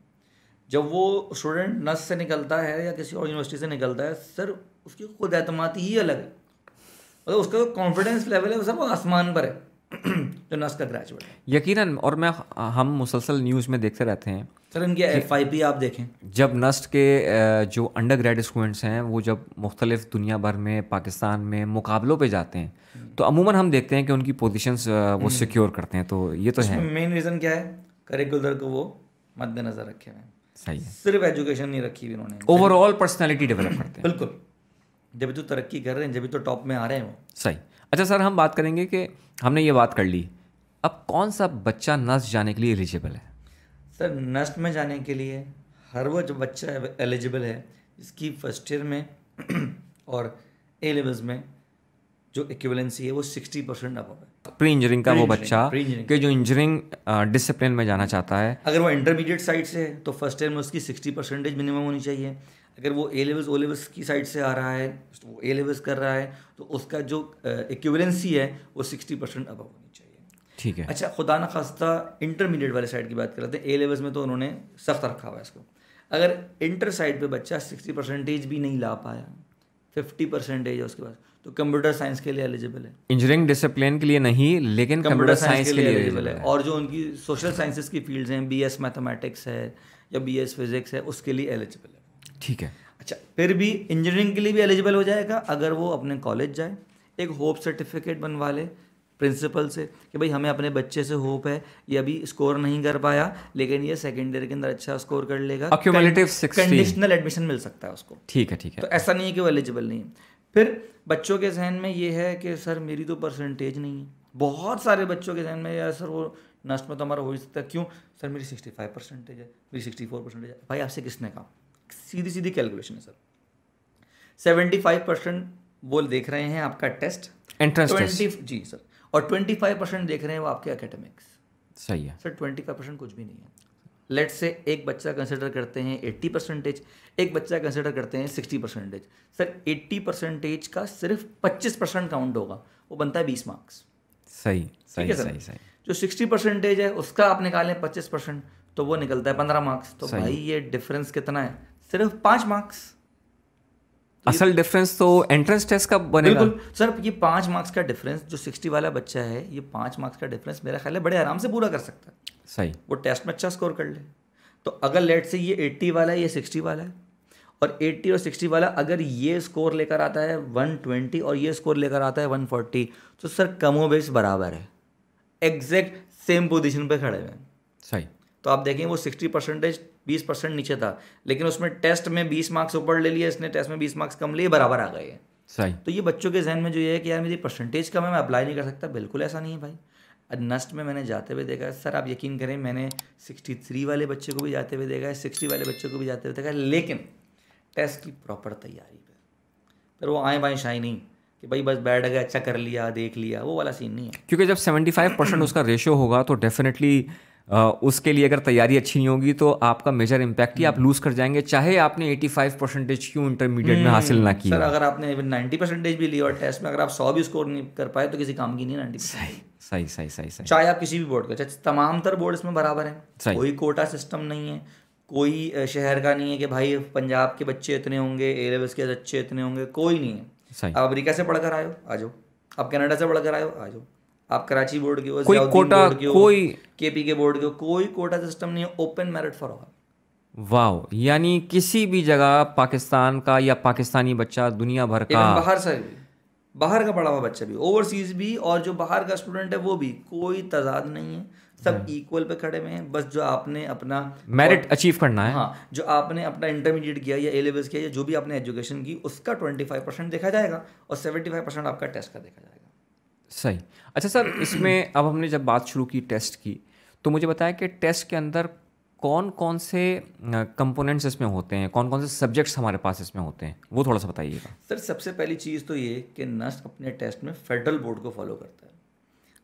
जब वो स्टूडेंट नर्स से निकलता है या किसी और यूनिवर्सिटी से निकलता है सर उसकी खुद एतमादी ही अलग है मतलब उसका जो कॉन्फिडेंस लेवल है वो सर वो आसमान पर है जो नर्स का ग्रेजुएट यकीन और मैं हम मुसलसल न्यूज़ में देखते रहते हैं सर इनकी एफ आई पी आप देखें जब नस्ट के जो अंडर ग्रेड स्टूडेंट्स हैं वो जब मुख्तलिफ दुनिया भर में पाकिस्तान में मुकाबलों पर जाते हैं हम्म। तो अमूमन हम देखते हैं कि उनकी पोजिशन वो सिक्योर हम्म। करते हैं तो ये तो है मेन रीज़न क्या है करिकुलर को वो मद्देनज़र रखे हुए सही है सिर्फ एजुकेशन नहीं रखी हुई उन्होंने ओवरऑल पर्सनैलिटी डेवलप करते हैं बिल्कुल जब तो तरक्की कर रहे हैं जब तो टॉप में आ रहे हैं वो सही अच्छा सर हम बात करेंगे कि हमने ये बात कर ली अब कौन सा बच्चा नस्ट जाने के लिए एलिजिबल है सर नस्ट में जाने के लिए हर वो जो बच्चा एलिजिबल है इसकी फर्स्ट ईयर में और ए लेवल्स में जो इक्वलेंसी है वो सिक्सटी परसेंट अब है प्री इंजीनियरिंग का वो बच्चा के जो इंजीनियरिंग डिसिप्लिन में जाना चाहता है अगर वो इंटरमीडिएट साइड से है तो फर्स्ट ईयर में उसकी सिक्सटी परसेंटेज मिनिमम होनी चाहिए अगर वो ए लेवल्स ओ लेवल्स की साइड से आ रहा है तो वो ए लेवल्स कर रहा है तो उसका जो इक्वलेंसी है वो सिक्सटी परसेंट अब होनी ठीक है अच्छा खुदा न खास्ता इंटरमीडिएट वाले साइड की बात करते हैं ए लेवल्स में तो उन्होंने सख्त रखा हुआ है इसको अगर इंटर साइड पे बच्चा सिक्सटी परसेंटेज भी नहीं ला पाया फिफ्टी परसेंटेज है उसके पास तो कंप्यूटर साइंस के लिए एलिजिबल है इंजीनियरिंग डिसिप्लिन के लिए नहीं लेकिन कंप्यूटर साइंस के, लिए एलिजिबल है और जो उनकी सोशल साइंसेज की फील्ड्स हैं बी एस मैथमेटिक्स है या बी एस फिजिक्स है उसके लिए एलिजिबल है ठीक है अच्छा फिर भी इंजीनियरिंग के लिए भी एलिजिबल हो जाएगा अगर वो अपने कॉलेज जाए एक होप सर्टिफिकेट बनवा ले प्रिंसिपल से कि भाई हमें अपने बच्चे से होप है ये अभी स्कोर नहीं कर पाया लेकिन ये सेकेंड ईयर के अंदर अच्छा स्कोर कर लेगा कंडीशनल एडमिशन मिल सकता है उसको ठीक है ठीक है तो ऐसा नहीं है कि वो एलिजिबल नहीं है फिर बच्चों के जहन में ये है कि सर मेरी तो परसेंटेज नहीं है बहुत सारे बच्चों के जहन में यार सर वो नष्ट में तो हमारा हो ही सकता है क्यों सर मेरी सिक्सटी फाइव परसेंटेज है मेरी सिक्सटी फोर परसेंटेज है भाई आपसे किसने कहा सीधी सीधी कैलकुलेशन है सर सेवेंटी फाइव परसेंट वो देख रहे हैं आपका टेस्ट एंट्रेंस जी सर और ट्वेंटी फाइव परसेंट देख रहे हैं वो आपके अकेडमिक्स सही है सर ट्वेंटी फाइव परसेंट कुछ भी नहीं है लेट से एक बच्चा कंसिडर करते हैं एट्टी परसेंटेज एक बच्चा कंसिडर करते हैं sixty percentage sir eighty percentage का सिर्फ पच्चीस परसेंट काउंट होगा वो बनता है बीस मार्क्स सही सही सही सही जो सिक्सटी परसेंटेज है उसका आप निकालें पच्चीस परसेंट तो वो निकलता है पंद्रह मार्क्स तो भाई ये डिफरेंस कितना है सिर्फ पाँच मार्क्स तो असल डिफरेंस तो एंट्रेंस टेस्ट का बनेगा बिल्कुल सर ये पाँच मार्क्स का डिफरेंस जो सिक्सटी वाला बच्चा है ये पाँच मार्क्स का डिफरेंस मेरा ख्याल है बड़े आराम से पूरा कर सकता है सही वो टेस्ट में अच्छा स्कोर कर ले तो अगर लेट से ये एट्टी वाला है ये सिक्सटी वाला है और एट्टी और सिक्सटी वाला अगर ये स्कोर लेकर आता है ट्वेंटी और ये स्कोर लेकर आता है फोर्टी तो सर कमोबेश बराबर है एग्जैक्ट सेम पोजिशन पर खड़े हैं सही तो आप देखें वो सिक्सटी परसेंटेज बीस परसेंट नीचे था लेकिन उसमें टेस्ट में बीस मार्क्स ऊपर ले लिया इसने टेस्ट में बीस मार्क्स कम लिए बराबर आ गए सही तो ये बच्चों के जहन में जो ये है कि यार मेरी परसेंटेज कम है मैं अप्लाई नहीं कर सकता बिल्कुल ऐसा नहीं है भाई नस्ट में मैंने जाते हुए देखा सर आप यकीन करें मैंने थ्री वाले बच्चे को भी जाते हुए देखा है सिक्सटी वाले बच्चे को भी जाते हुए देखा है लेकिन टेस्ट की प्रॉपर तैयारी पर फिर वो आए बाएँ शाई नहीं कि भाई बस बैठ गए अच्छा कर लिया देख लिया वो वाला सीन नहीं है क्योंकि जब 75 परसेंट उसका रेशियो होगा तो डेफिनेटली उसके लिए अगर तैयारी अच्छी नहीं होगी तो आपका मेजर इम्पैक्ट ही आप लूज हम्म। कर जाएंगे चाहे आपने 85 परसेंटेज क्यों इंटरमीडिएट में हासिल ना हम्म। किया अगर आपने 90 परसेंटेज भी लिया और टेस्ट में अगर आप 100 भी स्कोर नहीं कर पाए तो किसी काम की नहीं नाइन्टी सही सही सही सही सही चाहे आप किसी भी बोर्ड का चाहे तमाम तर बोर्ड इसमें बराबर है कोई कोटा सिस्टम नहीं है कोई शहर का नहीं है कि भाई पंजाब के बच्चे इतने होंगे ए लेवल्स के बच्चे इतने होंगे कोई नहीं है आप अमरीका से पढ़कर आयो आ जाओ आप कनाडा से पढ़कर आयो आ जाओ आप कराची बोर्ड के हो कोई कोटा के हो, कोई केपी के बोर्ड के हो कोई कोटा सिस्टम नहीं है ओपन मेरिट फॉर ऑल वाह यानी किसी भी जगह पाकिस्तान का या पाकिस्तानी बच्चा दुनिया भर का बाहर से भी बाहर का पढ़ा हुआ बच्चा भी ओवरसीज भी और जो बाहर का स्टूडेंट है वो भी कोई तजाद नहीं है सब इक्वल हाँ। पे खड़े हुए हैं बस जो आपने अपना मेरिट अचीव करना है हाँ जो आपने अपना इंटरमीडिएट किया या ए लेवल्स किया या जो भी आपने एजुकेशन की उसका ट्वेंटी फाइव परसेंट देखा जाएगा और सेवेंटी फाइव परसेंट आपका टेस्ट का देखा जाएगा सही अच्छा सर इसमें अब हमने जब बात शुरू की टेस्ट की तो मुझे बताया कि टेस्ट के अंदर कौन कौन से कंपोनेंट्स इसमें होते हैं कौन कौन से सब्जेक्ट्स हमारे पास इसमें होते हैं वो थोड़ा सा बताइएगा सर सबसे पहली चीज़ तो ये कि नस्ट अपने टेस्ट में फेडरल बोर्ड को फॉलो करता है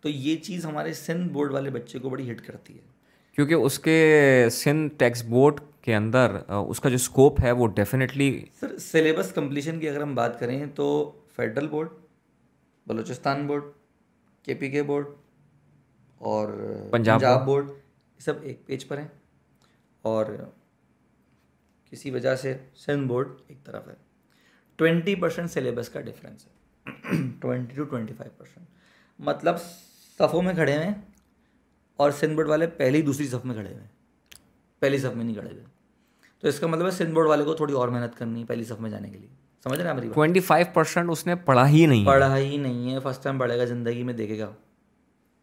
तो ये चीज़ हमारे सिंध बोर्ड वाले बच्चे को बड़ी हिट करती है क्योंकि उसके सिंध टैक्स बोर्ड के अंदर उसका जो स्कोप है वो डेफिनेटली सर सिलेबस कम्पलीशन की अगर हम बात करें तो federal board Balochistan board K P के बोर्ड और पंजाब, पंजाब बोर्ड सब एक पेज पर हैं और किसी वजह से सिंध बोर्ड एक तरफ है ट्वेंटी परसेंट सिलेबस का डिफरेंस है twenty to twenty five percent मतलब सफ़ों में खड़े हैं और सिंध बोर्ड वाले पहली दूसरी सफ़ में खड़े हुए हैं पहली सफ़ में नहीं खड़े हुए तो इसका मतलब है सिंध बोर्ड वाले को थोड़ी और मेहनत करनी है पहली सफ़ में जाने के लिए समझ रहे हैं ट्वेंटी फाइव परसेंट उसने पढ़ा ही नहीं पढ़ा ही नहीं है फर्स्ट टाइम पढ़ेगा ज़िंदगी में देखेगा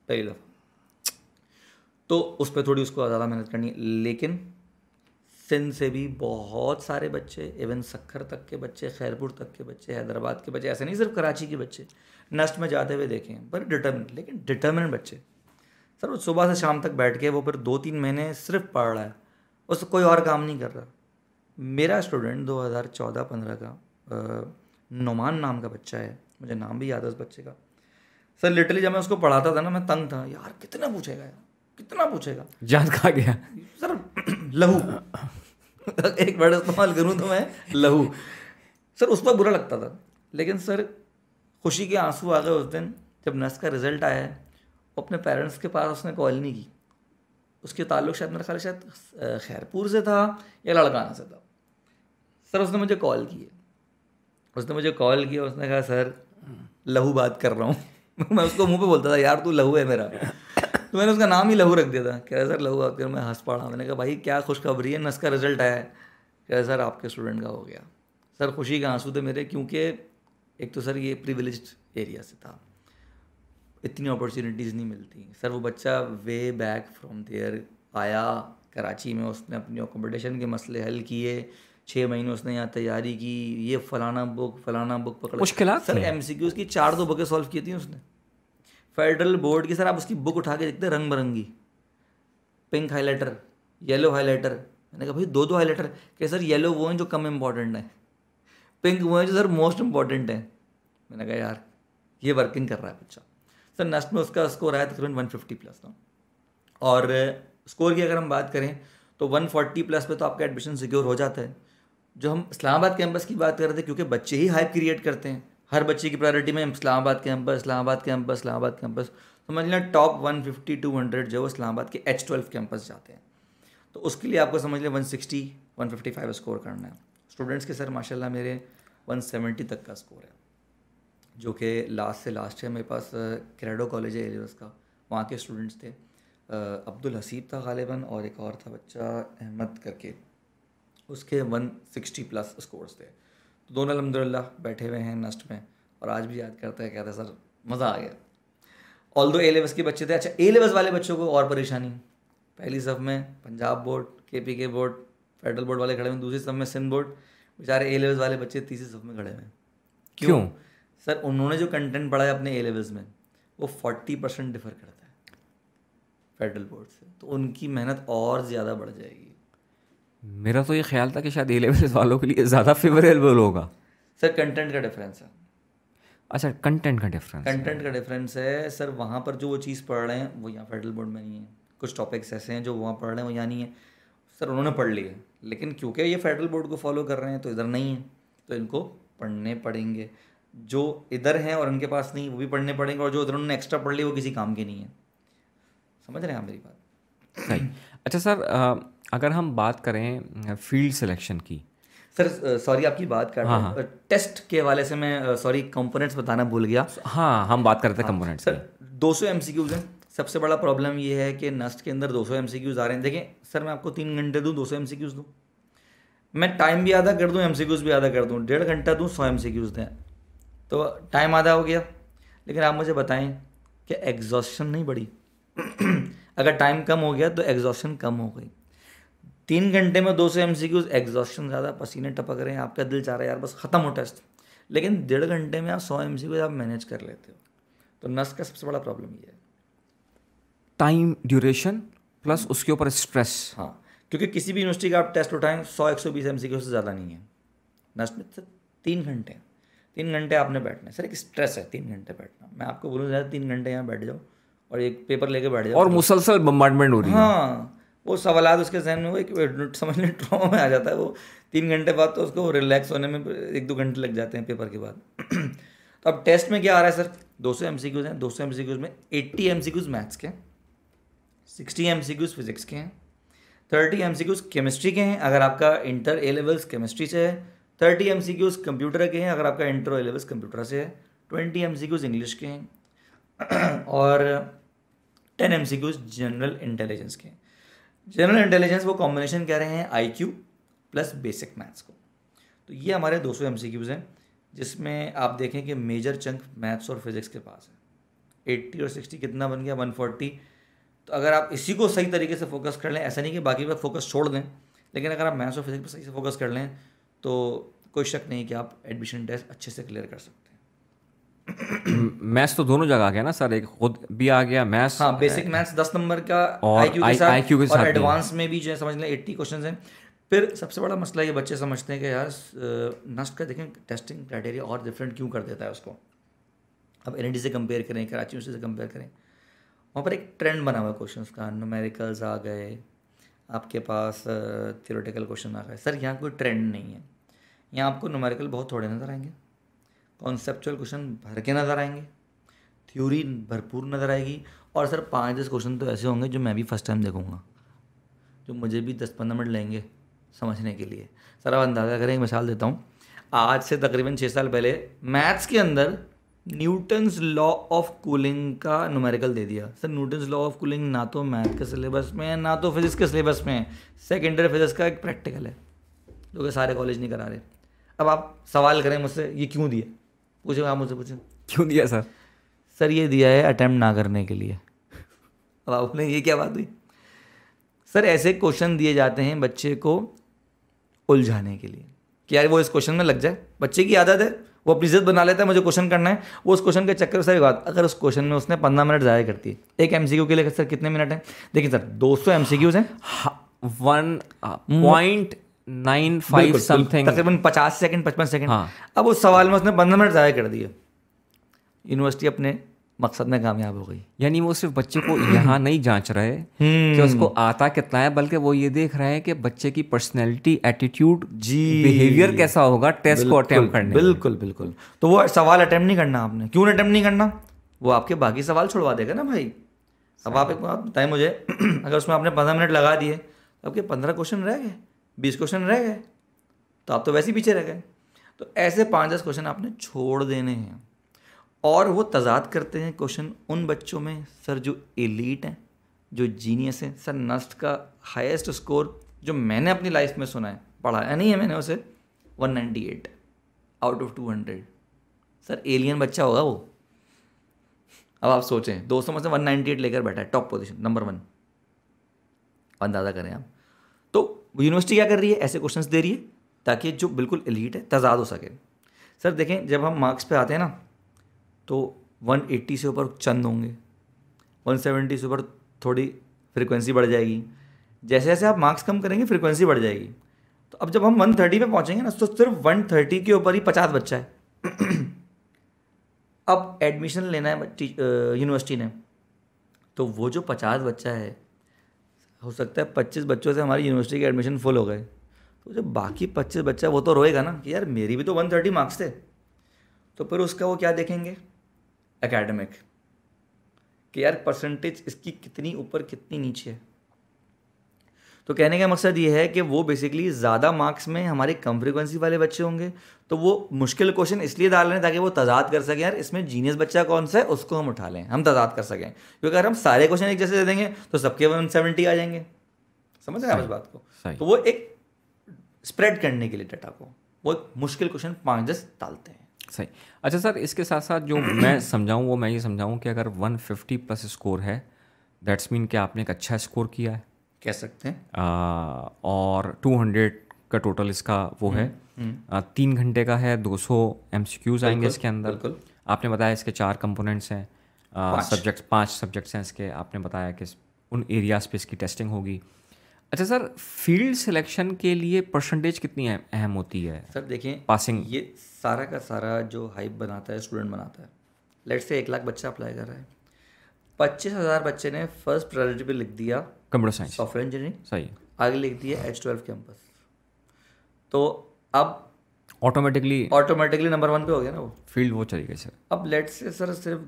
पहली दफ़ा तो उस पर थोड़ी उसको ज़्यादा मेहनत करनी है लेकिन सिंध से भी बहुत सारे बच्चे इवन सखर तक के बच्चे खैरपुर तक के बच्चे हैदराबाद के बच्चे ऐसे नहीं सिर्फ कराची के बच्चे नस्ट में जाते हुए देखे हैं पर डिटर्मिन लेकिन डिटर्मिन बच्चे सर वो सुबह से शाम तक बैठ के वो फिर दो तीन महीने सिर्फ पढ़ रहा है उससे कोई और काम नहीं कर रहा मेरा स्टूडेंट 2014-15 का नुमान नाम का बच्चा है मुझे नाम भी याद है उस बच्चे का सर लिटरली जब मैं उसको पढ़ाता था ना मैं तंग था यार कितना पूछेगा यार कितना पूछेगा जान खा गया सर लहू एक वर्ड इस्तेमाल करूँ तो मैं लहू सर उस पर बुरा लगता था लेकिन सर खुशी के आंसू आ गए उस दिन जब नर्स का रिजल्ट आया है अपने पेरेंट्स के पास उसने कॉल नहीं की उसके ताल्लुक शायद मेरा ख्याल शायद खैरपुर से था या लड़काना से था सर उसने मुझे कॉल किया उसने मुझे कॉल किया उसने कहा सर लहू बात कर रहा हूँ मैं उसको मुंह पे बोलता था यार तू लहू है मेरा तो मैंने उसका नाम ही लहू रख दिया था कह सर लहू बात कर मैं हंस पड़ा मैंने कहा भाई क्या खुशखबरी है नस का रिजल्ट आया है रहे सर आपके स्टूडेंट का हो गया सर खुशी के आंसू थे मेरे क्योंकि एक तो सर ये प्रिविलेज एरिया से था इतनी अपॉर्चुनिटीज़ नहीं मिलती सर वो बच्चा वे बैक फ्रॉम देयर आया कराची में उसने अपनी अकोमोडेशन के मसले हल किए छः महीने उसने यहाँ तैयारी की ये फलाना बुक फलाना बुक पकड़ा मुश्किल सर एम सी क्यू उसकी चार दो बुकें सॉल्व की थी उसने फेडरल बोर्ड की सर आप उसकी बुक उठा के देखते रंग बिरंगी पिंक हाईलाइटर येलो हाईलाइटर मैंने कहा भाई दो दो हाईलाइटर कह सर येलो वो हैं जो कम इम्पॉर्टेंट हैं पिंक वो हैं जो सर मोस्ट इम्पॉर्टेंट हैं मैंने कहा यार ये वर्किंग कर रहा है बच्चा सर नेक्स्ट में उसका स्कोर आया तकरीबन वन फिफ्टी प्लस था और स्कोर की अगर हम बात करें तो वन फोर्टी प्लस पे तो आपका एडमिशन सिक्योर हो जाता है जो हम इस्लामाबाद कैंपस की बात कर रहे थे क्योंकि बच्चे ही हाइप क्रिएट करते हैं हर बच्चे की प्रायोरिटी में Islamabad campus Islamabad campus Islamabad campus तो समझ लें top one fifty two hundred जो इस्लामाबाद के एच ट्वेल्व कैंपस जाते हैं तो उसके लिए आपको समझ लें one sixty one fifty five score करना है स्टूडेंट्स के सर माशा मेरे वन सेवेंटी तक का स्कोर है जो कि लास्ट से लास्ट है मेरे पास क्रेडो कॉलेज है एलियस का वहाँ के स्टूडेंट्स थे अब्दुल हसीब था गालिबा और एक और था बच्चा अहमद करके उसके 160 प्लस स्कोर्स थे तो दोनों अलहमदिल्ला बैठे हुए हैं नस्ट में और आज भी याद करते हैं कहते हैं सर मज़ा आ गया ऑल दो ए लेवल्स के बच्चे थे अच्छा ए लेवल्स वाले बच्चों को और परेशानी पहली सब में पंजाब बोर्ड के पी के बोर्ड फेडरल बोर्ड वाले खड़े हुए दूसरी सब में सिंध बोर्ड बेचारे ए लेवल्स वाले बच्चे तीसरी सब में खड़े हुए क्यों सर उन्होंने जो कंटेंट पढ़ाया अपने ए लेवल्स में वो फोर्टी परसेंट डिफर करता है फेडरल बोर्ड से तो उनकी मेहनत और ज़्यादा बढ़ जाएगी मेरा तो ये ख्याल था कि शायद ए लेवल वालों के लिए ज़्यादा फेवरेबल होगा सर कंटेंट का डिफरेंस है अच्छा कंटेंट का डिफरेंस कंटेंट का डिफरेंस है सर वहाँ पर जो वो चीज़ पढ़ रहे हैं वो यहाँ फेडरल बोर्ड में नहीं है कुछ टॉपिक्स ऐसे हैं जो वहाँ पढ़ रहे हैं वो यहाँ नहीं है सर उन्होंने पढ़ लिए लेकिन क्योंकि ये फेडरल बोर्ड को फॉलो कर रहे हैं तो इधर नहीं है तो इनको पढ़ने पड़ेंगे जो इधर हैं और उनके पास नहीं वो भी पढ़ने पड़ेंगे और जो इधर उन्होंने एक्स्ट्रा पढ़ लिए वो किसी काम के नहीं है समझ रहे हैं आप मेरी बात सही अच्छा सर अगर हम बात करें फील्ड सिलेक्शन की सर सॉरी आपकी बात कर हाँ, हाँ. टेस्ट के वाले से मैं सॉरी कंपोनेंट्स बताना भूल गया हाँ हम बात कर रहे थे हाँ, कंपोनेंट्स सर 200 सौ क्यूज़ हैं सबसे बड़ा प्रॉब्लम ये है कि नस्ट के अंदर 200 एमसीक्यूज आ रहे हैं देखें सर मैं आपको तीन घंटे दूँ 200 एमसीक्यूज दूँ मैं टाइम भी आधा कर दूँ क्यूज़ भी आधा कर दूँ डेढ़ घंटा दूँ सौ एमसीक्यूज दें तो टाइम आधा हो गया लेकिन आप मुझे बताएं कि एग्जॉशन नहीं बढ़ी अगर टाइम कम हो गया तो एग्जॉशन कम हो गई तीन घंटे में दो सौ एम सी क्यूज एग्जॉस्टन ज़्यादा पसीने टपक रहे हैं आपका दिल चाह रहा है यार बस ख़त्म हो टेस्ट लेकिन डेढ़ घंटे में आप सौ एम सी क्यूज आप मैनेज कर लेते हो तो नस का सबसे बड़ा प्रॉब्लम ये है टाइम ड्यूरेशन प्लस उसके ऊपर स्ट्रेस हाँ क्योंकि किसी भी यूनिवर्सिटी का आप टेस्ट उठाएं सौ एक सौ बीस एम सी क्यू से ज़्यादा नहीं है नस में तीन घंटे तीन घंटे आपने बैठना है सर एक स्ट्रेस है तीन घंटे बैठना मैं आपको बोलूँ ज़्यादा तीन घंटे यहाँ बैठ जाओ और एक पेपर लेके बैठ जाओ और मुसलसल बम्बार्टमेंट हो रही है हाँ वो सवाल उसके जहन में वो एक समझ लें ट्रॉमा में आ जाता है वो तीन घंटे बाद तो उसको रिलैक्स होने में एक दो घंटे लग जाते हैं पेपर के बाद तो अब टेस्ट में क्या आ रहा है सर 200 क्यूज़ हैं दो सौ एम सी क्यूज में eighty M C Qs maths के sixty M C Qs physics के हैं thirty M C Qs chemistry के हैं अगर आपका इंटर ए लेवल्स केमिस्ट्री से है thirty M C Qs computer के हैं अगर आपका इंटर ए लेवल्स कंप्यूटर से है twenty M C Qs English के हैं और ten M C Qs general intelligence के हैं जनरल इंटेलिजेंस वो कॉम्बिनेशन कह रहे हैं I Q plus basic maths को तो ये हमारे 200 सौ क्यूज हैं जिसमें आप देखें कि मेजर चंक मैथ्स और फिजिक्स के पास है 80 और 60 कितना बन गया 140 तो अगर आप इसी को सही तरीके से फोकस कर लें ऐसा नहीं कि बाकी पर फोकस छोड़ दें लेकिन अगर आप मैथ्स और फिजिक्स पर सही से फोकस कर लें तो कोई शक नहीं कि आप एडमिशन टेस्ट अच्छे से क्लियर कर सकते मैथ्स तो दोनों जगह आ गया ना सर एक खुद भी आ गया मैथ्स हाँ बेसिक मैथ्स दस नंबर का आईक्यू के साथ के साथ एडवांस में भी जो है समझ लें एट्टी क्वेश्चन हैं फिर सबसे बड़ा मसला ये बच्चे समझते हैं कि यार नस्ट का देखें टेस्टिंग क्राइटेरिया और डिफरेंट क्यों कर देता है उसको अब एन e से कंपेयर करें कराची से कंपेयर करें वहाँ पर एक ट्रेंड बना हुआ क्वेश्चन का नोमेरिकल्स आ गए आपके पास थियोरेटिकल क्वेश्चन आ गए सर यहाँ कोई ट्रेंड नहीं है यहाँ आपको नोमेरिकल बहुत थोड़े नज़र आएंगे कॉन्सेप्चुअल क्वेश्चन भर के नज़र आएंगे थ्योरी भरपूर नज़र आएगी और सर पाँच दस क्वेश्चन तो ऐसे होंगे जो मैं भी फर्स्ट टाइम देखूंगा जो मुझे भी दस पंद्रह मिनट लेंगे समझने के लिए सर आप अंदाज़ा करें एक मिसाल देता हूँ आज से तकरीबन छः साल पहले मैथ्स के अंदर न्यूटन्स लॉ ऑफ कूलिंग का नुमेरिकल दे दिया sir Newton's law of cooling ना तो मैथ के सिलेबस में है ना तो फिजिक्स के सिलेबस में है सेकेंडरी फिजिक्स का एक प्रैक्टिकल है जो कि सारे कॉलेज नहीं करा रहे अब आप सवाल करें मुझसे ये क्यों दिया पूछो आप मुझसे पूछो क्यों दिया सर सर ये दिया है अटैम्प्ट ना करने के लिए अब आपने ये क्या बात हुई सर ऐसे क्वेश्चन दिए जाते हैं बच्चे को उलझाने के लिए कि यार वो इस क्वेश्चन में लग जाए बच्चे की आदत है वो अपनी इज्जत बना लेता है मुझे क्वेश्चन करना है वो उस क्वेश्चन के चक्कर से बात अगर उस क्वेश्चन में उसने पंद्रह मिनट ज़ाया करती है एक एम के लिए सर कितने मिनट हैं देखिए सर दो सौ एम सी हैं वन हाँ, पॉइंट नाइन फाइव समथिंग तकरीबन पचास सेकेंड पचपन सेकेंड हाँ अब उस सवाल में उसने पंद्रह मिनट ज़ाया कर दिए यूनिवर्सिटी अपने मकसद में कामयाब हो गई यानी वो सिर्फ बच्चे को यहाँ नहीं जांच रहे कि हम्म। उसको आता कितना है बल्कि वो ये देख रहे हैं कि बच्चे की पर्सनैलिटी एटीट्यूड जी बिहेवियर कैसा होगा टेस्ट को अटैम्प्ट करने बिल्कुल बिल्कुल तो वो सवाल अटैम्प्ट नहीं करना आपने क्यों अटैम्प्ट नहीं करना वो आपके बाकी सवाल छुड़वा देगा ना भाई अब आप एक बताएं मुझे अगर उसमें आपने पंद्रह मिनट लगा दिए तो आपके पंद्रह क्वेश्चन रह गए बीस क्वेश्चन रह गए तो आप तो वैसे ही पीछे रह गए तो ऐसे पाँच दस क्वेश्चन आपने छोड़ देने हैं और वो तजाद करते हैं क्वेश्चन उन बच्चों में सर जो एलीट हैं जो जीनियस हैं सर नस्ट का हाईएस्ट स्कोर जो मैंने अपनी लाइफ में सुना है पढ़ाया नहीं है मैंने उसे 198 आउट ऑफ 200 सर एलियन बच्चा होगा वो अब आप सोचें दोस्तों में से 198 लेकर बैठा है टॉप पोजीशन नंबर वन अंदाज़ा करें आप तो यूनिवर्सिटी क्या कर रही है ऐसे क्वेश्चंस दे रही है ताकि जो बिल्कुल एलिट है तजाद हो सके सर देखें जब हम मार्क्स पे आते हैं ना तो 180 से ऊपर चंद होंगे 170 से ऊपर थोड़ी फ्रिक्वेंसी बढ़ जाएगी जैसे जैसे आप मार्क्स कम करेंगे फ्रिक्वेंसी बढ़ जाएगी तो अब जब हम 130 पे पहुँचेंगे ना तो सिर्फ 130 के ऊपर ही पचास बच्चा है अब एडमिशन लेना है यूनिवर्सिटी ने तो वो जो पचास बच्चा है हो सकता है पच्चीस बच्चों से हमारी यूनिवर्सिटी के एडमिशन फुल हो गए तो जब बाकी पच्चीस बच्चा वो तो रोएगा ना कि यार मेरी भी तो वन थर्टी मार्क्स थे तो फिर उसका वो क्या देखेंगे एकेडमिक कि यार परसेंटेज इसकी कितनी ऊपर कितनी नीचे है तो कहने का मकसद ये है कि वो बेसिकली ज़्यादा मार्क्स में हमारे कम फ्रिक्वेंसी वाले बच्चे होंगे तो वो मुश्किल क्वेश्चन इसलिए डाल रहे हैं ताकि वो तजाद कर सकें यार इसमें जीनियस बच्चा कौन सा है उसको हम उठा लें हम तजाद कर सकें क्योंकि अगर हम सारे क्वेश्चन एक जैसे दे देंगे तो सबके वन सेवेंटी आ जाएंगे समझ रहे हैं उस इस बात को तो वो एक स्प्रेड करने के लिए डाटा को वो मुश्किल क्वेश्चन पाँच दस डालते हैं सही अच्छा सर इसके साथ साथ जो मैं समझाऊँ वो मैं ये समझाऊँ कि अगर 150 प्लस स्कोर है दैट्स मीन कि आपने एक अच्छा स्कोर किया है कह सकते हैं और और 200 का टोटल इसका वो हम्म, है हम्म। तीन घंटे का है 200 सौ आएंगे इसके अंदर आपने बताया इसके चार कंपोनेंट्स हैं सब्जेक्ट्स पांच सब्जेक्ट्स हैं इसके आपने बताया कि उन एरियाज पे इसकी टेस्टिंग होगी अच्छा सर फील्ड सिलेक्शन के लिए परसेंटेज कितनी अहम होती है सर देखिए पासिंग ये सारा का सारा जो हाइप बनाता है स्टूडेंट बनाता है लेट से एक लाख बच्चा अप्लाई कर रहा है पच्चीस हज़ार बच्चे ने फर्स्ट प्रायोरिटी पे लिख दिया कंप्यूटर साइंस सॉफ्टवेयर इंजीनियरिंग सही है आगे लिखती है एच ट्वेल्व कैंपस तो अब ऑटोमेटिकली ऑटोमेटिकली नंबर वन पे हो गया ना वो फील्ड वो चली गई सर अब लेट से सर सिर्फ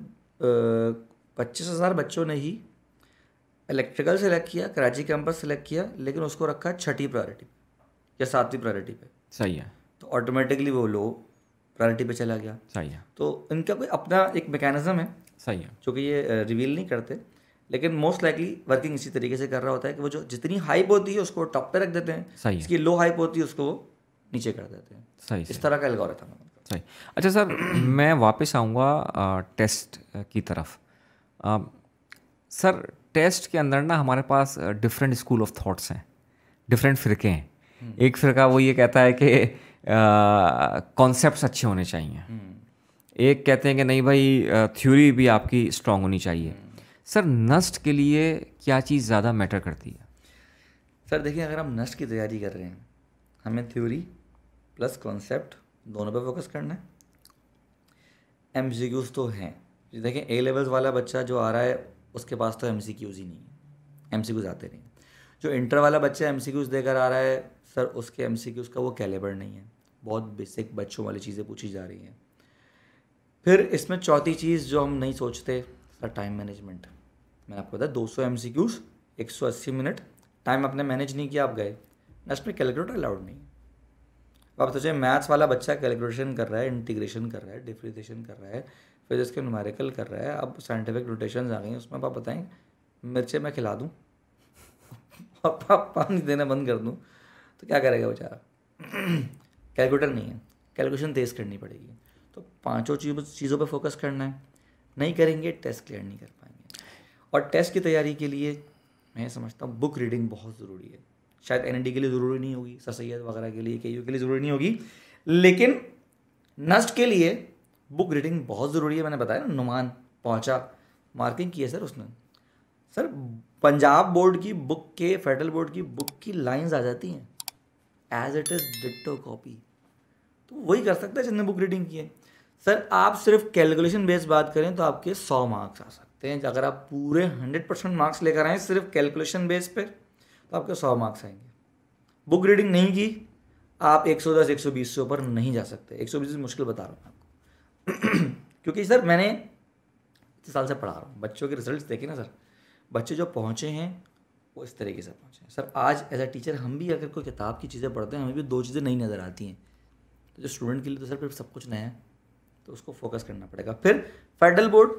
पच्चीस हज़ार बच्चों ने ही इलेक्ट्रिकल सेलेक्ट किया कराची कैंपस सेलेक्ट किया लेकिन उसको रखा छठी प्रायोरिटी या सातवीं प्रायोरिटी पे सही है तो ऑटोमेटिकली वो लो प्रायोरिटी पे चला गया सही है तो इनका कोई अपना एक मैकेनिज्म है सही है जो कि ये रिवील नहीं करते लेकिन मोस्ट लाइकली वर्किंग इसी तरीके से कर रहा होता है कि वो जो जितनी हाइप होती है उसको टॉप पे रख देते हैं सही इसकी लो हाइप होती है उसको वो नीचे कर देते हैं सही इस तरह का एल्गोरिथम है सही अच्छा सर मैं वापस आऊँगा टेस्ट की तरफ आ, सर टेस्ट के अंदर ना हमारे पास डिफरेंट स्कूल ऑफ थॉट्स हैं डिफरेंट फ़िरके हैं हम्म। एक फ़िरका वो ये कहता है कि कॉन्सेप्ट अच्छे होने चाहिए हम्म। एक कहते हैं कि नहीं भाई थ्योरी भी आपकी स्ट्रांग होनी चाहिए हम्म। सर नस्ट के लिए क्या चीज़ ज़्यादा मैटर करती है सर देखिए अगर हम नस्ट की तैयारी कर रहे हैं हमें थ्योरी प्लस कॉन्सेप्ट दोनों पे फोकस करना है एम तो हैं देखें ए लेवल्स वाला बच्चा जो आ रहा है उसके पास तो एम ही नहीं है एम आते नहीं जो इंटर वाला बच्चा एम देकर आ रहा है सर उसके एम का वो कैलेबर नहीं है बहुत बेसिक बच्चों वाली चीज़ें पूछी जा रही हैं फिर इसमें चौथी चीज़ जो हम नहीं सोचते सर टाइम मैनेजमेंट मैंने आपको बताया दो सौ एम सी क्यूज एक सौ अस्सी मिनट टाइम आपने मैनेज नहीं किया आप गए नेक्स्ट में कैलकुलेटर अलाउड नहीं है आप सोचिए मैथ्स वाला बच्चा कैलकुलेशन कर रहा है इंटीग्रेशन कर रहा है डिफ्रिजिएशन कर रहा है फिर इसके नुमेरिकल कर रहा है अब साइंटिफिक नोटेशन आ गए हैं उसमें आप बताएं मिर्चे मैं खिला दूँ आप पानी देना बंद कर दूँ तो क्या करेगा बेचारा कैलकुलेटर नहीं है कैलकुलेशन तेज करनी पड़ेगी तो पाँचों चीज़ों पर फोकस करना है नहीं करेंगे टेस्ट क्लियर नहीं कर पाएंगे और टेस्ट की तैयारी के लिए मैं समझता हूँ बुक रीडिंग बहुत ज़रूरी है शायद एन के लिए ज़रूरी नहीं होगी सर सैद वगैरह के लिए के के लिए ज़रूरी नहीं होगी लेकिन नस्ट के लिए बुक रीडिंग बहुत ज़रूरी है मैंने बताया ना नुमान पहुँचा मार्किंग की है सर उसने सर पंजाब बोर्ड की बुक के फेडरल बोर्ड की बुक की लाइंस आ जाती हैं as it is ditto copy तो वही कर सकता है जिसने बुक रीडिंग की है सर आप सिर्फ कैलकुलेशन बेस्ड बात करें तो आपके सौ मार्क्स आ सकते हैं सकते हैं अगर आप पूरे हंड्रेड परसेंट मार्क्स लेकर आएँ सिर्फ कैलकुलेशन बेस पर तो आपके सौ मार्क्स आएंगे बुक रीडिंग नहीं की आप 110 120 से ऊपर नहीं जा सकते 120 मुश्किल बता रहा हूँ आपको क्योंकि सर मैंने इतने साल से पढ़ा रहा हूँ बच्चों के रिजल्ट्स देखे ना सर बच्चे जो पहुँचे हैं वो इस तरीके से पहुँचे हैं सर आज एज अ टीचर हम भी अगर कोई किताब की चीज़ें पढ़ते हैं हमें भी दो चीज़ें नई नज़र आती हैं तो जो स्टूडेंट के लिए तो सर फिर सब कुछ नया है तो उसको फोकस करना पड़ेगा फिर फेडरल बोर्ड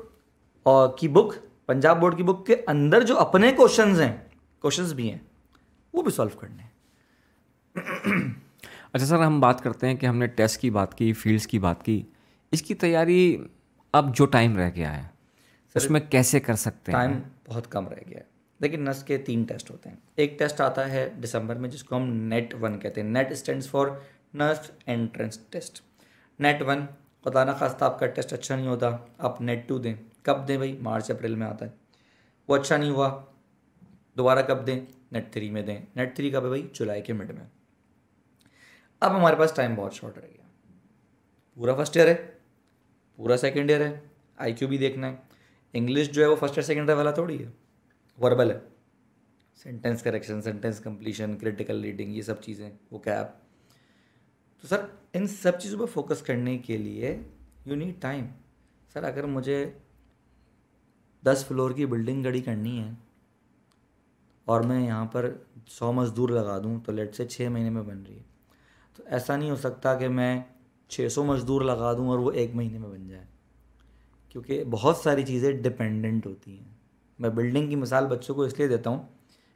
और की बुक पंजाब बोर्ड की बुक के अंदर जो अपने क्वेश्चन हैं क्वेश्चन भी हैं वो भी सॉल्व करने हैं अच्छा सर हम बात करते हैं कि हमने टेस्ट की बात की फील्ड्स की बात की इसकी तैयारी अब जो टाइम रह गया है सर, उसमें कैसे कर सकते हैं टाइम बहुत कम रह गया है देखिए नस के तीन टेस्ट होते हैं एक टेस्ट आता है दिसंबर में जिसको हम नेट वन कहते हैं नेट स्टैंड फॉर नर्स एंट्रेंस टेस्ट नेट वन खुदा ना खास्ता आपका टेस्ट अच्छा नहीं होता आप नेट टू दें कब दें भाई मार्च अप्रैल में आता है वो अच्छा नहीं हुआ दोबारा कब दें नेट थ्री में दें नेट थ्री कब है भाई जुलाई के मिड में अब हमारे पास टाइम बहुत शॉर्ट रह गया पूरा फर्स्ट ईयर है पूरा सेकेंड ईयर है आई भी देखना है इंग्लिश जो है वो फर्स्ट ईयर सेकेंड ईयर वाला थोड़ी है वर्बल है sentence correction sentence completion critical reading ये सब चीज़ें वो कैब तो सर इन सब चीज़ों पर फोकस करने के लिए यू नीड टाइम सर अगर मुझे दस फ्लोर की बिल्डिंग खड़ी करनी है और मैं यहाँ पर सौ मज़दूर लगा दूँ तो लेट से छः महीने में बन रही है तो ऐसा नहीं हो सकता कि मैं छः सौ मज़दूर लगा दूँ और वो एक महीने में बन जाए क्योंकि बहुत सारी चीज़ें डिपेंडेंट होती हैं मैं बिल्डिंग की मिसाल बच्चों को इसलिए देता हूँ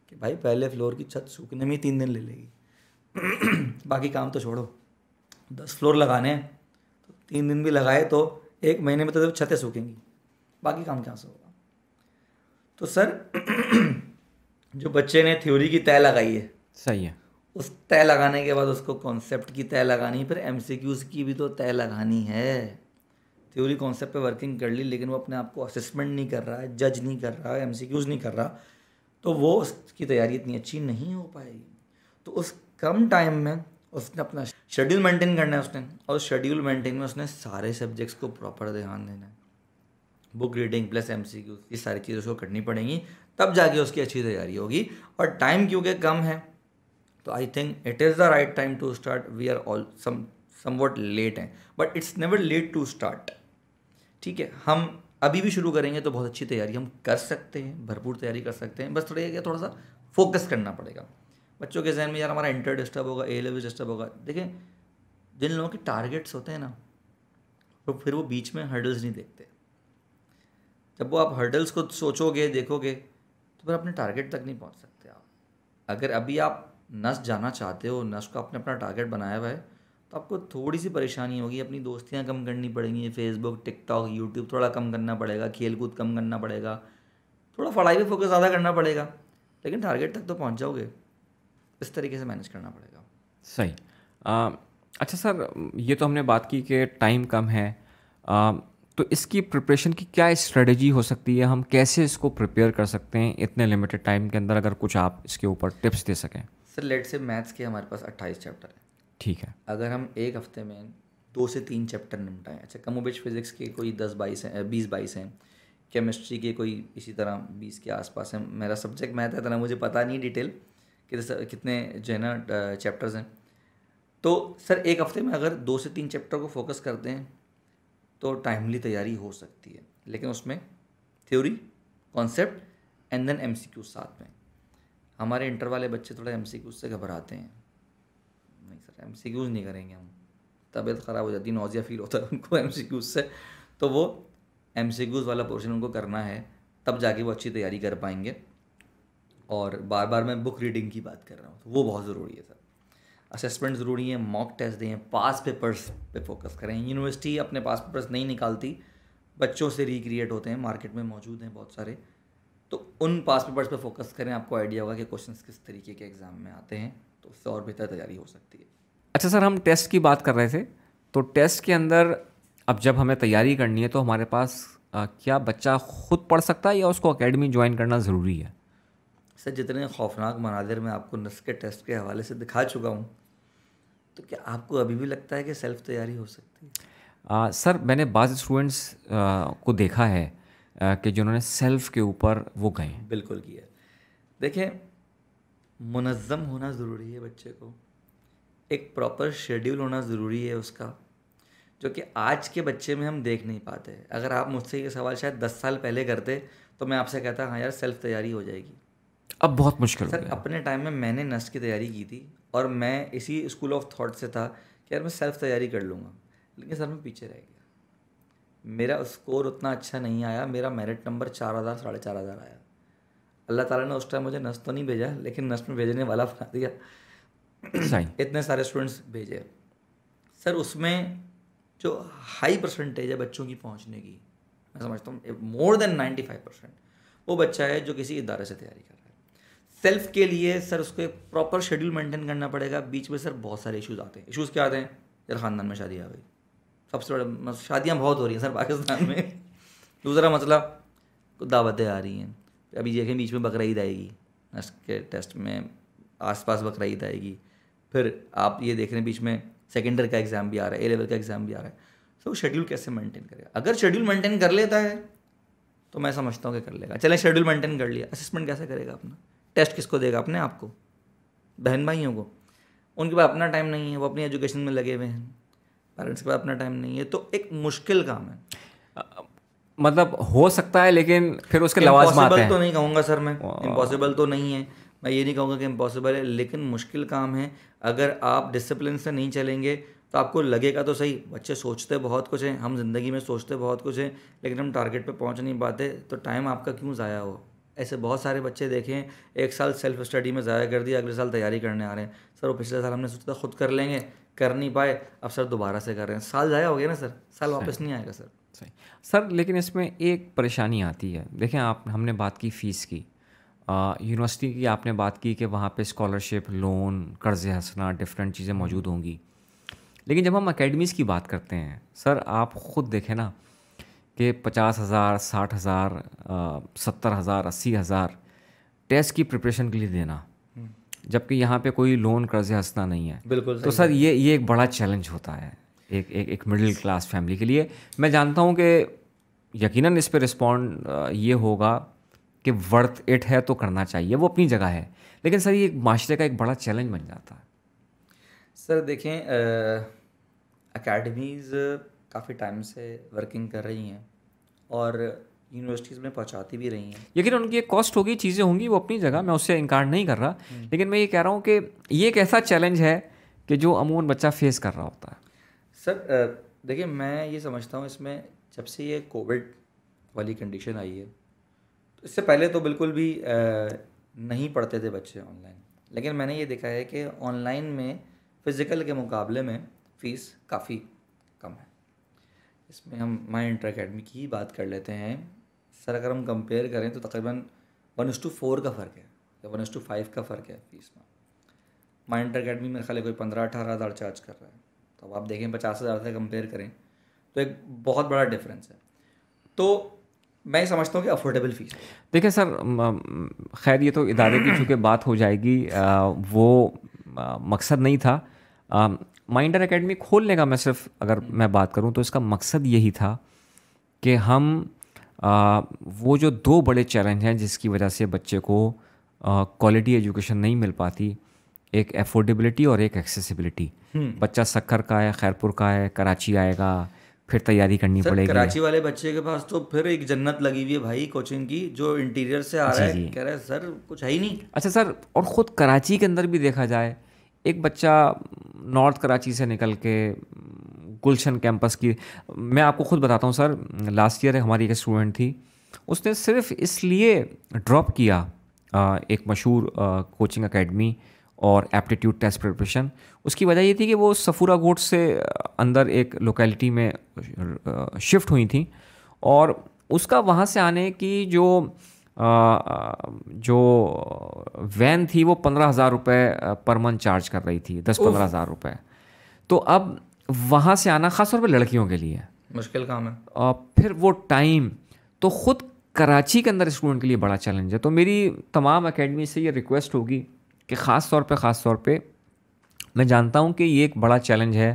कि भाई पहले फ्लोर की छत सूखने में ही तीन दिन ले लेगी बाकी काम तो छोड़ो दस फ्लोर लगाने हैं तो तीन दिन भी लगाए तो एक महीने में तो छतें सूखेंगी बाकी काम कहाँ से होगा तो सर जो बच्चे ने थ्योरी की तय लगाई है सही है उस तय लगाने के बाद उसको कॉन्सेप्ट की तय लगानी फिर एम की भी तो तय लगानी है थ्योरी कॉन्सेप्ट पे वर्किंग कर ली लेकिन वो अपने आप को असेसमेंट नहीं कर रहा है जज नहीं कर रहा है एम नहीं कर रहा तो वो उसकी तैयारी इतनी अच्छी नहीं हो पाएगी तो उस कम टाइम में उसने अपना शेड्यूल मेंटेन करना है उसने और उस शेड्यूल मेंटेन में उसने सारे सब्जेक्ट्स को प्रॉपर ध्यान देना है book reading plus M C ये सारी चीज़ें उसको करनी पड़ेंगी तब जाके उसकी अच्छी तैयारी होगी और टाइम क्योंकि कम है तो I think it is the right time to start we are all somewhat late हैं but it's never late to start ठीक है हम अभी भी शुरू करेंगे तो बहुत अच्छी तैयारी हम कर सकते हैं भरपूर तैयारी कर सकते हैं बस थोड़ा ये थोड़ा सा फोकस करना पड़ेगा बच्चों के जहन में यार हमारा इंटर डिस्टर्ब होगा ए लेवल डिस्टर्ब होगा देखें जिन लोगों के टारगेट्स होते हैं ना तो फिर वो बीच में हर्डल्स नहीं देखते जब वो आप हर्डल्स को सोचोगे देखोगे तो फिर अपने टारगेट तक नहीं पहुंच सकते आप अगर अभी आप नस जाना चाहते हो नस को आपने अपना टारगेट बनाया हुआ है तो आपको थोड़ी सी परेशानी होगी अपनी दोस्तियाँ कम करनी पड़ेंगी फेसबुक टिकटॉक यूट्यूब थोड़ा कम करना पड़ेगा खेल कूद कम करना पड़ेगा थोड़ा पढ़ाई पर फोकस ज़्यादा करना पड़ेगा लेकिन टारगेट तक तो पहुँच जाओगे इस तरीके से मैनेज करना पड़ेगा सही अच्छा सर ये तो हमने बात की कि टाइम कम है तो इसकी प्रिपरेशन की क्या स्ट्रेटजी हो सकती है हम कैसे इसको प्रिपेयर कर सकते हैं इतने लिमिटेड टाइम के अंदर अगर कुछ आप इसके ऊपर टिप्स दे सकें सर लेट से मैथ्स के हमारे पास अट्ठाईस चैप्टर है ठीक है अगर हम एक हफ्ते में दो से तीन चैप्टर निपटाएँ अच्छा कमोबेज फिजिक्स के कोई दस बाईस हैं बीस बाईस हैं केमिस्ट्री के कोई इसी तरह बीस के आसपास हैं मेरा सब्जेक्ट मैथ है तरह मुझे पता नहीं डिटेल कि कितने जो है ना चैप्टर्स हैं तो सर एक हफ्ते में अगर दो से तीन चैप्टर को फोकस करते हैं तो टाइमली तैयारी हो सकती है लेकिन उसमें theory concept and then M साथ में हमारे इंटर वाले बच्चे थोड़ा एम से घबराते हैं नहीं सर एम नहीं करेंगे हम तबीयत ख़राब हो जाती है नौजिया फील होता है उनको एम से तो वो एम वाला पोर्शन उनको करना है तब जाके वो अच्छी तैयारी कर पाएंगे और बार बार मैं बुक रीडिंग की बात कर रहा हूँ तो वो बहुत ज़रूरी है सर असेसमेंट ज़रूरी है मॉक टेस्ट दें पास पेपर्स पे फोकस करें यूनिवर्सिटी अपने पास पेपर्स नहीं निकालती बच्चों से रिक्रिएट होते हैं मार्केट में मौजूद हैं बहुत सारे तो उन पास पेपर्स पे फोकस करें आपको आइडिया होगा कि क्वेश्चन किस तरीके के एग्ज़ाम में आते हैं तो उससे और बेहतर तैयारी हो सकती है अच्छा सर हम टेस्ट की बात कर रहे थे तो टेस्ट के अंदर अब जब हमें तैयारी करनी है तो हमारे पास आ, क्या बच्चा खुद पढ़ सकता है या उसको अकेडमी ज्वाइन करना ज़रूरी है सर जितने खौफनाक मनाजिर मैं आपको नस्क के टेस्ट के हवाले से दिखा चुका हूँ तो क्या आपको अभी भी लगता है कि सेल्फ तैयारी हो सकती है आ, सर मैंने बाज़ स्टूडेंट्स को देखा है आ, कि जिन्होंने सेल्फ के ऊपर वो गए बिल्कुल किया देखें मुनज़म होना ज़रूरी है बच्चे को एक प्रॉपर शेड्यूल होना ज़रूरी है उसका जो कि आज के बच्चे में हम देख नहीं पाते अगर आप मुझसे ये सवाल शायद दस साल पहले करते तो मैं आपसे कहता हाँ यार सेल्फ तैयारी हो जाएगी अब बहुत मुश्किल सर अपने टाइम में मैंने नस की तैयारी की थी और मैं इसी स्कूल ऑफ थॉट से था कि यार मैं सेल्फ तैयारी कर लूँगा लेकिन सर मैं पीछे रह गया मेरा स्कोर उतना अच्छा नहीं आया मेरा मेरिट नंबर चार हज़ार साढ़े चार हज़ार आया अल्लाह ताला ने उस टाइम मुझे नस तो नहीं भेजा लेकिन नस में भेजने वाला बना दिया इतने सारे स्टूडेंट्स भेजे सर उसमें जो हाई परसेंटेज है बच्चों की पहुंचने की मैं समझता हूँ more than ninety five percent वो बच्चा है जो किसी इदारे से तैयारी कर रहा है सेल्फ के लिए सर उसको एक प्रॉपर शेड्यूल मेंटेन करना पड़ेगा बीच में सर बहुत सारे इशूज़ आते हैं इशूज़ क्या आते हैं यार ख़ानदान में शादी आ गई सबसे बड़ा शादियाँ बहुत हो रही हैं सर पाकिस्तान में दूसरा मसला दावतें आ रही हैं अभी देखें बीच में बकर ईद आएगी नस्ट के टेस्ट में आस पास बकर ईद आएगी फिर आप ये देख रहे हैं बीच में सेकेंडर का एग्ज़ाम भी आ रहा है ए लेवल का एग्ज़ाम भी आ रहा है सो शेड्यूल कैसे मेंटेन करेगा अगर शेड्यूल मेंटेन कर लेता है तो मैं समझता हूँ कि कर लेगा चले शेड्यूल मेंटेन कर लिया असेसमेंट कैसे करेगा अपना टेस्ट किसको देगा अपने आप को बहन भाइयों को उनके पास अपना टाइम नहीं है वो अपनी एजुकेशन में लगे हुए हैं पेरेंट्स के पास अपना टाइम नहीं है तो एक मुश्किल काम है मतलब हो सकता है लेकिन फिर उसके लवाजम आते हैं तो नहीं कहूँगा सर मैं इम्पॉसिबल तो नहीं है मैं ये नहीं कहूँगा कि इम्पॉसिबल है लेकिन मुश्किल काम है अगर आप डिसिप्लिन से नहीं चलेंगे तो आपको लगेगा तो सही बच्चे सोचते बहुत कुछ हैं हम ज़िंदगी में सोचते बहुत कुछ हैं लेकिन हम टारगेट पे पहुंच नहीं पाते तो टाइम आपका क्यों ज़ाया हो ऐसे बहुत सारे बच्चे देखें एक साल सेल्फ स्टडी में ज़ाया कर दिया अगले साल तैयारी करने आ रहे हैं सर वो पिछले साल हमने सोचा था खुद कर लेंगे कर नहीं पाए अब सर दोबारा से कर रहे हैं साल ज़ाया हो गया ना सर साल वापस नहीं आएगा सर सही सर लेकिन इसमें एक परेशानी आती है देखें आप हमने बात की फ़ीस की यूनिवर्सिटी की आपने बात की कि वहाँ पे स्कॉलरशिप लोन कर्ज हंसना डिफरेंट चीज़ें मौजूद होंगी लेकिन जब हम अकेडमीज़ की बात करते हैं सर आप ख़ुद देखें ना कि पचास हज़ार साठ हज़ार सत्तर हज़ार अस्सी हज़ार टेस्ट की प्रिपरेशन के लिए देना हम्म। जबकि यहाँ पे कोई लोन कर्ज हंसना नहीं है बिल्कुल तो सर ये ये एक बड़ा चैलेंज होता है एक एक एक मिडिल क्लास फैमिली के लिए मैं जानता हूँ कि यकीनन इस पर रिस्पॉन्ड ये होगा कि वर्थ इट है तो करना चाहिए वो अपनी जगह है लेकिन सर ये एक माशरे का एक बड़ा चैलेंज बन जाता है सर देखें अकेडमीज़ काफ़ी टाइम से वर्किंग कर रही हैं और यूनिवर्सिटीज़ में पहुंचाती भी रही हैं लेकिन उनकी एक कॉस्ट होगी चीज़ें होंगी वो अपनी जगह मैं उससे इनकार नहीं कर रहा हम्म। लेकिन मैं ये कह रहा हूँ कि ये एक ऐसा चैलेंज है कि जो अमूमन बच्चा फेस कर रहा होता है सर देखिए मैं ये समझता हूँ इसमें जब से ये कोविड वाली कंडीशन आई है तो इससे पहले तो बिल्कुल भी नहीं पढ़ते थे बच्चे ऑनलाइन लेकिन मैंने ये देखा है कि ऑनलाइन में फ़िज़िकल के मुकाबले में फ़ीस काफ़ी इसमें हम माई इंटर अकेडमी की बात कर लेते हैं सर अगर हम कंपेयर करें तो तकरीबन वन एस टू फोर का फ़र्क है या वन टू फाइव का फ़र्क है फीस में माई इंटर अकेडमी मेरे खाली कोई पंद्रह अठारह हज़ार चार्ज कर रहा है तो अब आप देखें पचास हज़ार से कंपेयर करें तो एक बहुत बड़ा डिफरेंस है तो मैं समझता हूँ कि अफोर्डेबल फीस देखिए सर खैर ये तो इदारे की चूँकि बात हो जाएगी आ, वो आ, मकसद नहीं था आ, माइंडर एकेडमी खोलने का मैं सिर्फ अगर मैं बात करूं तो इसका मकसद यही था कि हम आ, वो जो दो बड़े चैलेंज हैं जिसकी वजह से बच्चे को क्वालिटी एजुकेशन नहीं मिल पाती एक एफोर्डेबिलिटी और एक एक्सेसिबिलिटी हम्म। बच्चा सक्कर का है खैरपुर का है कराची आएगा फिर तैयारी करनी पड़ेगी कराची वाले बच्चे के पास तो फिर एक जन्नत लगी हुई है भाई कोचिंग की जो इंटीरियर से आ रहा है कह रहा है सर कुछ है ही नहीं अच्छा सर और ख़ुद कराची के अंदर भी देखा जाए एक बच्चा नॉर्थ कराची से निकल के गुलशन कैंपस की मैं आपको खुद बताता हूँ सर लास्ट ईयर हमारी एक स्टूडेंट थी उसने सिर्फ इसलिए ड्रॉप किया एक मशहूर कोचिंग एकेडमी और एप्टीट्यूड टेस्ट प्रिपरेशन उसकी वजह ये थी कि वो सफूरा गोट से अंदर एक लोकेलिटी में शिफ्ट हुई थी और उसका वहाँ से आने की जो जो वैन थी वो पंद्रह हज़ार रुपये पर मंथ चार्ज कर रही थी दस पंद्रह हज़ार रुपये तो अब वहाँ से आना ख़ासतौर पर लड़कियों के लिए मुश्किल काम है और फिर वो टाइम तो ख़ुद कराची के अंदर स्टूडेंट के लिए बड़ा चैलेंज है तो मेरी तमाम अकेडमी से ये रिक्वेस्ट होगी कि ख़ास तौर पर ख़ास तौर पर मैं जानता हूँ कि ये एक बड़ा चैलेंज है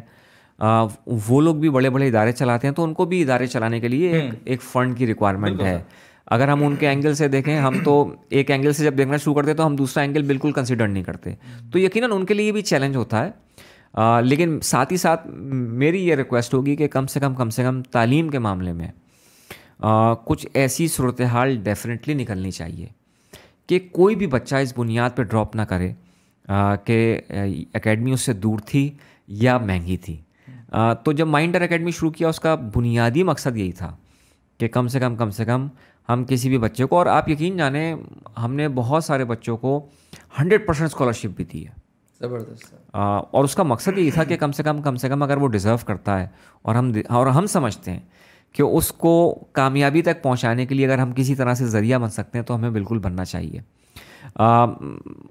आ, वो लोग भी बड़े बड़े इदारे चलाते हैं तो उनको भी इदारे चलाने के लिए एक, हम्म। एक फ़ंड की रिक्वायरमेंट है अगर हम उनके एंगल से देखें हम तो एक एंगल से जब देखना शुरू करते हैं तो हम दूसरा एंगल बिल्कुल कंसिडर नहीं करते तो यकीन उनके लिए भी चैलेंज होता है आ, लेकिन साथ ही साथ मेरी ये रिक्वेस्ट होगी कि कम से कम कम से कम तालीम के मामले में आ, कुछ ऐसी सूरत हाल डेफिनेटली निकलनी चाहिए कि कोई भी बच्चा इस बुनियाद पर ड्रॉप ना करे कि एकेडमी उससे दूर थी या महंगी थी आ, तो जब माइंडर एकेडमी शुरू किया उसका बुनियादी मकसद यही था कि कम से कम कम से कम हम किसी भी बच्चे को और आप यकीन जाने हमने बहुत सारे बच्चों को हंड्रेड परसेंट स्कॉलरशिप भी दी है ज़बरदस्त और उसका मकसद ये था कि कम से कम कम से कम अगर वो डिज़र्व करता है और हम और हम समझते हैं कि उसको कामयाबी तक पहुंचाने के लिए अगर हम किसी तरह से ज़रिया बन सकते हैं तो हमें बिल्कुल बनना चाहिए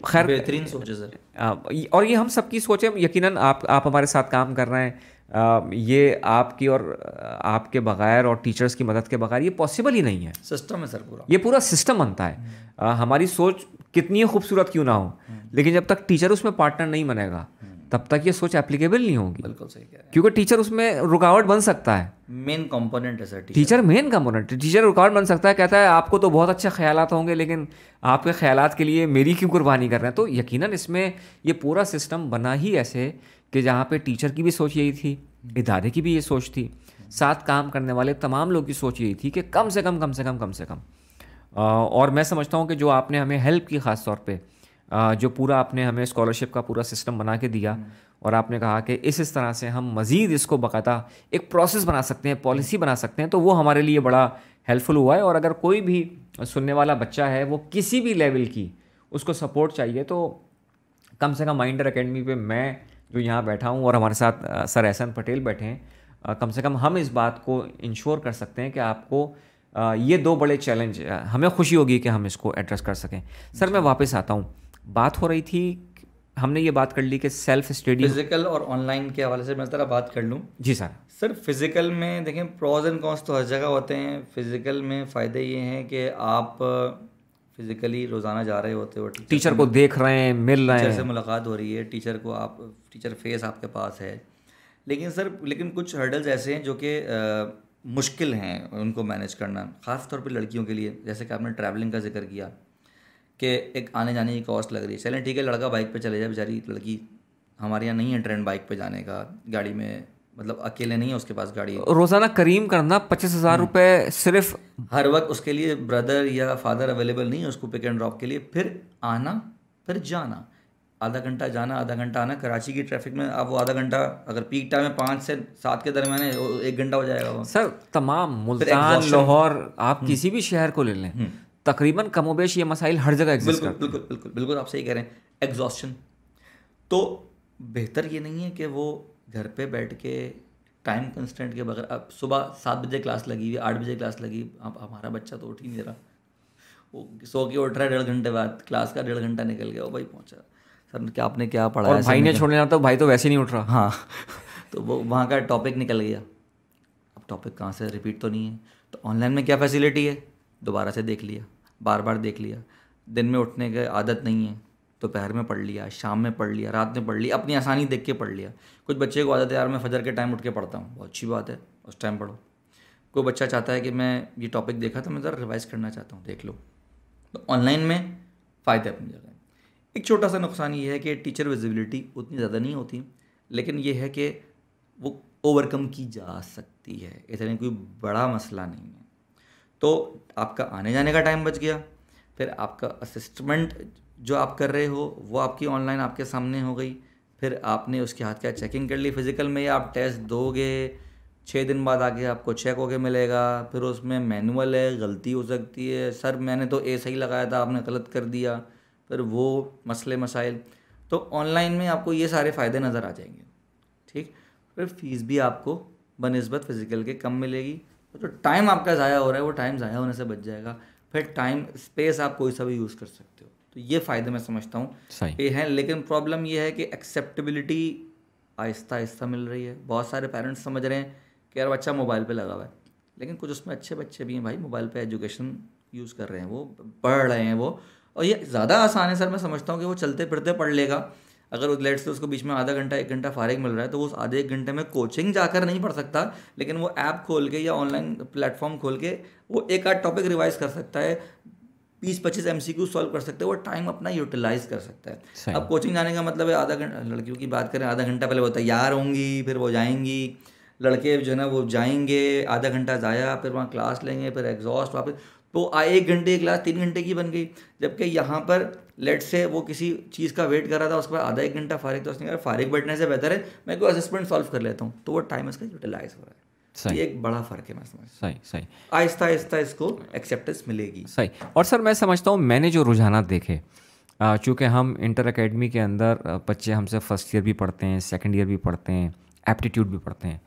खैर बेहतरीन सोच है सर और ये हम सबकी सोच है यकीनन आप आप हमारे साथ काम कर रहे हैं ये आपकी और आपके बगैर और टीचर्स की मदद के बगैर ये पॉसिबल ही नहीं है सिस्टम है सर पूरा ये पूरा सिस्टम बनता है हमारी सोच कितनी खूबसूरत क्यों ना हो हम्म। लेकिन जब तक टीचर उसमें पार्टनर नहीं बनेगा हम्म। तब तक ये सोच एप्लीकेबल नहीं होगी बिल्कुल सही कह रहे हैं क्योंकि टीचर उसमें रुकावट बन सकता है मेन कंपोनेंट है sir teacher main component teacher रुकावट बन सकता है कहता है आपको तो बहुत अच्छे ख्याल होंगे लेकिन आपके ख्याल के लिए मेरी क्यों कुर्बानी कर रहे हैं तो यकीनन इसमें ये पूरा सिस्टम बना ही ऐसे कि जहाँ पे टीचर की भी सोच यही थी हम्म। इदारे की भी ये सोच थी साथ काम करने वाले तमाम लोग की सोच यही थी कि कम से कम कम से कम कम से कम और मैं समझता हूँ कि जो आपने हमें हेल्प की ख़ास तौर पे जो पूरा आपने हमें स्कॉलरशिप का पूरा सिस्टम बना के दिया हम्म। और आपने कहा कि इस इस तरह से हम मज़ीद इसको बकायदा एक प्रोसेस बना सकते हैं पॉलिसी बना सकते हैं तो वो हमारे लिए बड़ा हेल्पफुल हुआ है और अगर कोई भी सुनने वाला बच्चा है वो किसी भी लेवल की उसको सपोर्ट चाहिए तो कम से कम माइंडर अकेडमी पे मैं जो यहाँ बैठा हूँ और हमारे साथ सर एहसन पटेल बैठे हैं कम से कम हम इस बात को इंश्योर कर सकते हैं कि आपको ये दो बड़े चैलेंज हमें खुशी होगी कि हम इसको एड्रेस कर सकें सर मैं वापस आता हूँ बात हो रही थी हमने ये बात कर ली कि सेल्फ स्टडी फिजिकल और ऑनलाइन के हवाले से मैं ज़रा बात कर लूँ जी सर सर फिज़िकल में देखें प्रोज एंड कॉन्स तो हर जगह होते हैं फिज़िकल में फ़ायदे ये हैं कि आप फिजिकली रोज़ाना जा रहे होते हो टीचर, टीचर को देख रहे हैं मिल रहे हैं टीचर से मुलाकात हो रही है टीचर को आप टीचर फेस आपके पास है लेकिन सर लेकिन कुछ हर्डल्स ऐसे हैं जो कि मुश्किल हैं उनको मैनेज करना ख़ास तौर पर लड़कियों के लिए जैसे कि आपने ट्रैवलिंग का जिक्र किया कि एक आने जाने की कॉस्ट लग रही है चलें ठीक है लड़का बाइक पर चले जाए बेचारी लड़की हमारे यहाँ नहीं है ट्रेंड बाइक पर जाने का गाड़ी में मतलब अकेले नहीं है उसके पास गाड़ी रोजाना करीम करना पच्चीस हजार हम्म। रुपये सिर्फ हर वक्त उसके लिए ब्रदर या फादर अवेलेबल नहीं है उसको पिक एंड ड्रॉप के लिए फिर आना फिर जाना आधा घंटा जाना आधा घंटा आना कराची की ट्रैफिक में आप वो आधा घंटा अगर पीक टाइम में पाँच से सात के दरमियान एक घंटा हो जाएगा सर तमाम मुल्तान लाहौर आप हम्म। किसी भी शहर को ले लें हम्म। तकरीबन कमोबेश ये मसाइल हर जगह बिल्कुल बिल्कुल बिल्कुल बिल्कुल आप सही कह रहे हैं एग्जॉस्टन तो बेहतर ये नहीं है कि वो घर पे बैठ के टाइम कंस्टेंट के बगैर अब सुबह सात बजे क्लास लगी हुई आठ बजे क्लास लगी अब हमारा बच्चा तो उठ ही नहीं रहा वो सो के उठ रहा है डेढ़ घंटे बाद क्लास का डेढ़ घंटा निकल गया वो भाई पहुंचा सर क्या आपने क्या पढ़ा और भाई ने छोड़ने जाता तो भाई तो वैसे नहीं उठ रहा हाँ तो वो वहाँ का टॉपिक निकल गया अब टॉपिक कहाँ से रिपीट तो नहीं है तो ऑनलाइन में क्या फैसिलिटी है दोबारा से देख लिया बार बार देख लिया दिन में उठने की आदत नहीं है दोपहर में पढ़ लिया शाम में पढ़ लिया रात में पढ़ लिया अपनी आसानी देख के पढ़ लिया कुछ बच्चे को आदत है यार मैं फजर के टाइम उठ के पढ़ता हूँ बहुत अच्छी बात है उस टाइम पढ़ो कोई बच्चा चाहता है कि मैं ये टॉपिक देखा तो मैं ज़रा रिवाइज़ करना चाहता हूँ देख लो तो ऑनलाइन में फ़ायदे अपनी जगह एक छोटा सा नुकसान ये है कि टीचर विजिबिलिटी उतनी ज़्यादा नहीं होती लेकिन ये है कि वो ओवरकम की जा सकती है इतने कोई बड़ा मसला नहीं है तो आपका आने जाने का टाइम बच गया फिर आपका असिस्टमेंट जो आप कर रहे हो वो आपकी ऑनलाइन आपके सामने हो गई फिर आपने उसके हाथ क्या चेकिंग कर ली फिज़िकल में आप टेस्ट दोगे छः दिन बाद आके आपको चेक होके मिलेगा फिर उसमें मैनुअल है गलती हो सकती है सर मैंने तो ए सही लगाया था आपने गलत कर दिया फिर वो मसले मसाइल तो ऑनलाइन में आपको ये सारे फ़ायदे नज़र आ जाएंगे ठीक फिर फीस भी आपको बनस्बत फ़िज़िकल के कम मिलेगी तो जो टाइम आपका ज़ाया हो रहा है वो टाइम ज़ाया होने से बच जाएगा फिर टाइम स्पेस आप कोई सा भी यूज़ कर सकते तो ये फ़ायदे मैं समझता हूँ ये हैं लेकिन प्रॉब्लम ये है कि एक्सेप्टेबिलिटी आहिस्ता आहिस्ता मिल रही है बहुत सारे पेरेंट्स समझ रहे हैं कि यार बच्चा मोबाइल पे लगा हुआ है लेकिन कुछ उसमें अच्छे बच्चे भी हैं भाई मोबाइल पे एजुकेशन यूज़ कर रहे हैं वो पढ़ रहे हैं वो और ये ज़्यादा आसान है सर मैं समझता हूँ कि वो चलते फिरते पढ़ लेगा अगर उस लेट से उसको बीच में आधा घंटा एक घंटा फारिग मिल रहा है तो वो उस आधे एक घंटे में कोचिंग जाकर नहीं पढ़ सकता लेकिन वो ऐप खोल के या ऑनलाइन प्लेटफॉर्म खोल के वो एक आध टॉपिक रिवाइज कर सकता है बीस पच्चीस एम सी सॉल्व कर सकते हैं वो टाइम अपना यूटिलाइज कर सकता है अब कोचिंग जाने का मतलब है आधा घंटा लड़कियों की बात करें आधा घंटा पहले वो तैयार होंगी फिर वो जाएंगी लड़के जो है ना वो जाएंगे आधा घंटा ज़ाया फिर वहाँ क्लास लेंगे फिर एग्जॉस्ट वापस तो एक घंटे की क्लास तीन घंटे की बन गई जबकि यहाँ पर लेट से वो किसी चीज़ का वेट कर रहा था उसके बाद आधा एक घंटा फारिग तो उसने कहा फारिग बैठने से बेहतर है मैं कोई असेसमेंट सॉल्व कर लेता हूँ तो वो टाइम इसका यूटिलाइज हो रहा है तो सही एक बड़ा फर्क है मैं समझ सही सही आहिस्ता आहिस्ता इसको एक्सेप्टेंस मिलेगी सही और सर मैं समझता हूँ मैंने जो रुझाना देखे चूँकि हम इंटर अकेडमी के अंदर बच्चे हमसे फर्स्ट ईयर भी पढ़ते हैं सेकेंड ईयर भी पढ़ते हैं एप्टीट्यूड भी पढ़ते हैं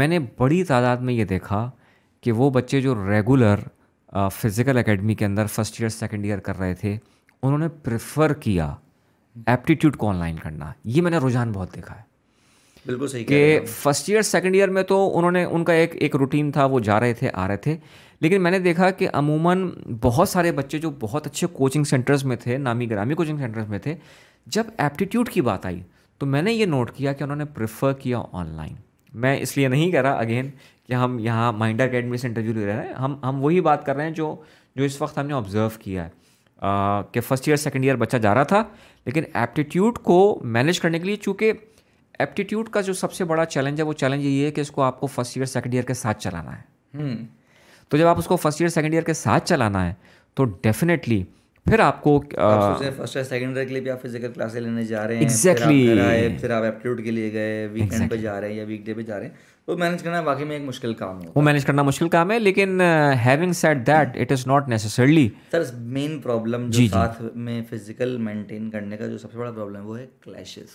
मैंने बड़ी तादाद में ये देखा कि वो बच्चे जो रेगुलर फ़िज़िकल एकेडमी के अंदर फर्स्ट ईयर सेकेंड ईयर कर रहे थे उन्होंने प्रेफर किया एप्टीट्यूड को ऑनलाइन करना ये मैंने रुझान बहुत देखा है बिल्कुल सही कि फर्स्ट ईयर सेकंड ईयर में तो उन्होंने उनका एक एक रूटीन था वो जा रहे थे आ रहे थे लेकिन मैंने देखा कि अमूमन बहुत सारे बच्चे जो बहुत अच्छे कोचिंग सेंटर्स में थे नामी ग्रामी कोचिंग सेंटर्स में थे जब एप्टीट्यूड की बात आई तो मैंने ये नोट किया कि उन्होंने प्रेफर किया ऑनलाइन मैं इसलिए नहीं कह रहा अगेन कि हम यहाँ माइंडा अकेडमी से इंटरव्यू ले रहे हैं हम हम वही बात कर रहे हैं जो जो इस वक्त हमने ऑब्जर्व किया है कि फ़र्स्ट ईयर सेकेंड ईयर बच्चा जा रहा था लेकिन एप्टीट्यूड को मैनेज करने के लिए चूँकि एप्टीट्यूड का जो सबसे बड़ा चैलेंज है वो चैलेंज ये है कि इसको आपको फर्स्ट ईयर सेकेंड ईयर के साथ चलाना है तो जब आप उसको फर्स्ट ईयर सेकेंड ईयर के साथ चलाना है तो डेफिनेटली फिर आपको फर्स्ट ईयर सेकेंड ईयर के लिए भी आप फिजिकल क्लासेस लेने जा रहे हैं एग्जैक्टली फिर, आप एप्टीट्यूड के लिए गए वीकेंड exactly. पे जा रहे हैं या वीकडे पे जा रहे हैं वो मैनेज करना वाकई में एक मुश्किल काम है वो मैनेज करना मुश्किल काम है लेकिन having said that it is not necessarily sir main problem जो साथ में फिजिकल मेंटेन करने का जो सबसे बड़ा प्रॉब्लम है वो है क्लैशेस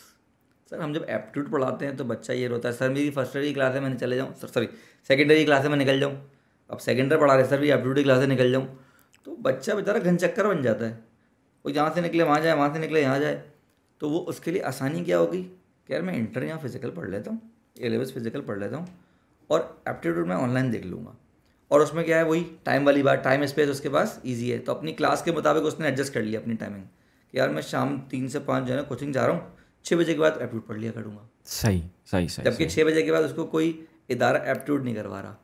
सर हम जब एप्टीट्यूड पढ़ाते हैं तो बच्चा ये रोता है सर मेरी फर्स्ट ईयर की क्लास है मैं चले जाऊँ सर सॉरी सेकेंडरी क्लास है मैं निकल जाऊँ अब सेकेंडरी पढ़ा रहे सर भी एप्टीट्यूड की क्लास से निकल जाऊँ तो बच्चा बेचारा घनचक्कर बन जाता है वो यहाँ से निकले वहाँ जाए वहाँ से निकले यहाँ जाए तो वो उसके लिए आसानी क्या होगी कि यार मैं इंटर या फिजिकल पढ़ लेता हूँ ए लेवल्स फिजिकल पढ़ लेता हूँ और एप्टीट्यूड मैं ऑनलाइन देख लूँगा और उसमें क्या है वही टाइम वाली बात टाइम स्पेस उसके पास ईजी है तो अपनी क्लास के मुताबिक उसने एडजस्ट कर लिया अपनी टाइमिंग कि यार मैं शाम तीन से पाँच जो है ना कोचिंग जा रहा हूँ छः बजे के बाद एप्टीट्यूड पढ़ लिया करूँगा सही सही सही जबकि छः बजे के बाद उसको कोई इदारा एप्टीट्यूड नहीं करवा रहा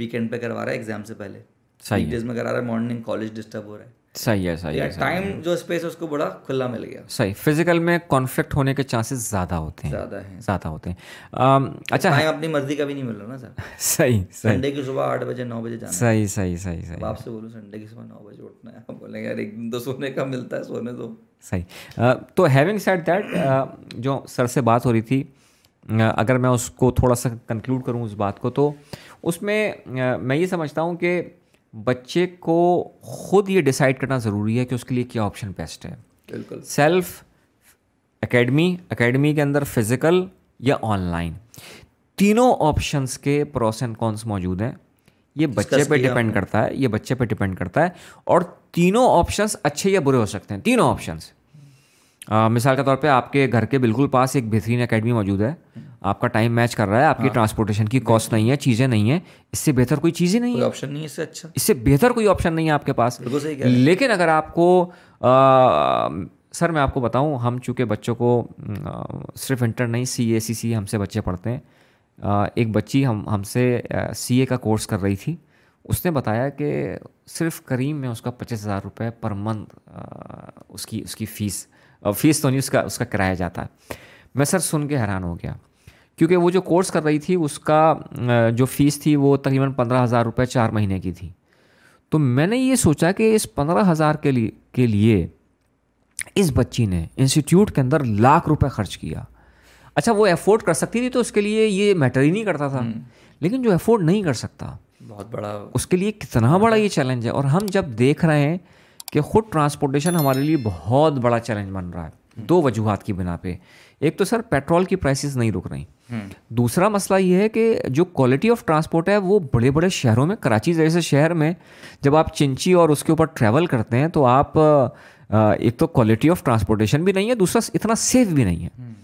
वीकेंड पे करवा रहा है एग्जाम से पहले सही डेज में करा रहा है मॉर्निंग कॉलेज डिस्टर्ब हो रहा है सही है सही है टाइम जो स्पेस है उसको बड़ा खुला मिल गया सही फिजिकल में कॉन्फ्लिक्ट होने के चांसेस ज़्यादा होते हैं ज़्यादा है ज़्यादा होते हैं अच्छा टाइम अपनी मर्जी का भी नहीं मिल रहा ना सर सही संडे की सुबह आठ बजे नौ बजे जाना सही सही सही सही आपसे बोलूँ संडे की सुबह नौ बजे उठना है आप बोलेंगे यार एक दिन तो सोने का मिलता है सोने दो सही तो हैविंग सेट दैट जो सर से बात हो रही थी अगर मैं उसको थोड़ा सा कंक्लूड करूँ उस बात को तो उसमें मैं ये समझता हूँ कि बच्चे को खुद ये डिसाइड करना ज़रूरी है कि उसके लिए क्या ऑप्शन बेस्ट है बिल्कुल सेल्फ एकेडमी एकेडमी के अंदर फिज़िकल या ऑनलाइन तीनों ऑप्शंस के प्रोस एंड कॉन्स मौजूद हैं ये बच्चे पे डिपेंड करता है ये बच्चे पे डिपेंड करता है और तीनों ऑप्शंस अच्छे या बुरे हो सकते हैं तीनों ऑप्शंस मिसाल के तौर पे आपके घर के बिल्कुल पास एक बेहतरीन एकेडमी मौजूद है आपका टाइम मैच कर रहा है आपकी हाँ। ट्रांसपोर्टेशन की कॉस्ट नहीं है चीज़ें नहीं है इससे बेहतर कोई चीज़ ही नहीं है ऑप्शन नहीं है इससे अच्छा इससे बेहतर कोई ऑप्शन नहीं है आपके पास लेकिन अगर आपको सर मैं आपको बताऊं हम चूँकि बच्चों को आ, सिर्फ इंटर नहीं सी ए सी सी हमसे बच्चे पढ़ते हैं आ, एक बच्ची हम हमसे सी ए का कोर्स कर रही थी उसने बताया कि सिर्फ करीम में उसका पच्चीस हज़ार रुपये पर मंथ उसकी उसकी फ़ीस फ़ीस तो नहीं उसका उसका किराया जाता है मैं सर सुन के हैरान हो गया क्योंकि वो जो कोर्स कर रही थी उसका जो फ़ीस थी वो तकरीबन पंद्रह हज़ार रुपये चार महीने की थी तो मैंने ये सोचा कि इस पंद्रह हज़ार के लिए के लिए इस बच्ची ने इंस्टीट्यूट के अंदर लाख रुपए खर्च किया अच्छा वो एफोर्ड कर सकती थी तो उसके लिए ये मैटर ही नहीं करता था हम्म। लेकिन जो एफोर्ड नहीं कर सकता बहुत बड़ा उसके लिए कितना बड़ा ये चैलेंज है और हम जब देख रहे हैं कि खुद ट्रांसपोर्टेशन हमारे लिए बहुत बड़ा चैलेंज बन रहा है हम्म। दो वजूहत की बिना पे एक तो सर पेट्रोल की प्राइसेस नहीं रुक रही दूसरा मसला ये है कि जो क्वालिटी ऑफ ट्रांसपोर्ट है वो बड़े बड़े शहरों में कराची जैसे शहर में जब आप चिंची और उसके ऊपर ट्रैवल करते हैं तो आप एक तो क्वालिटी ऑफ ट्रांसपोर्टेशन भी नहीं है दूसरा इतना सेफ भी नहीं है हम्म।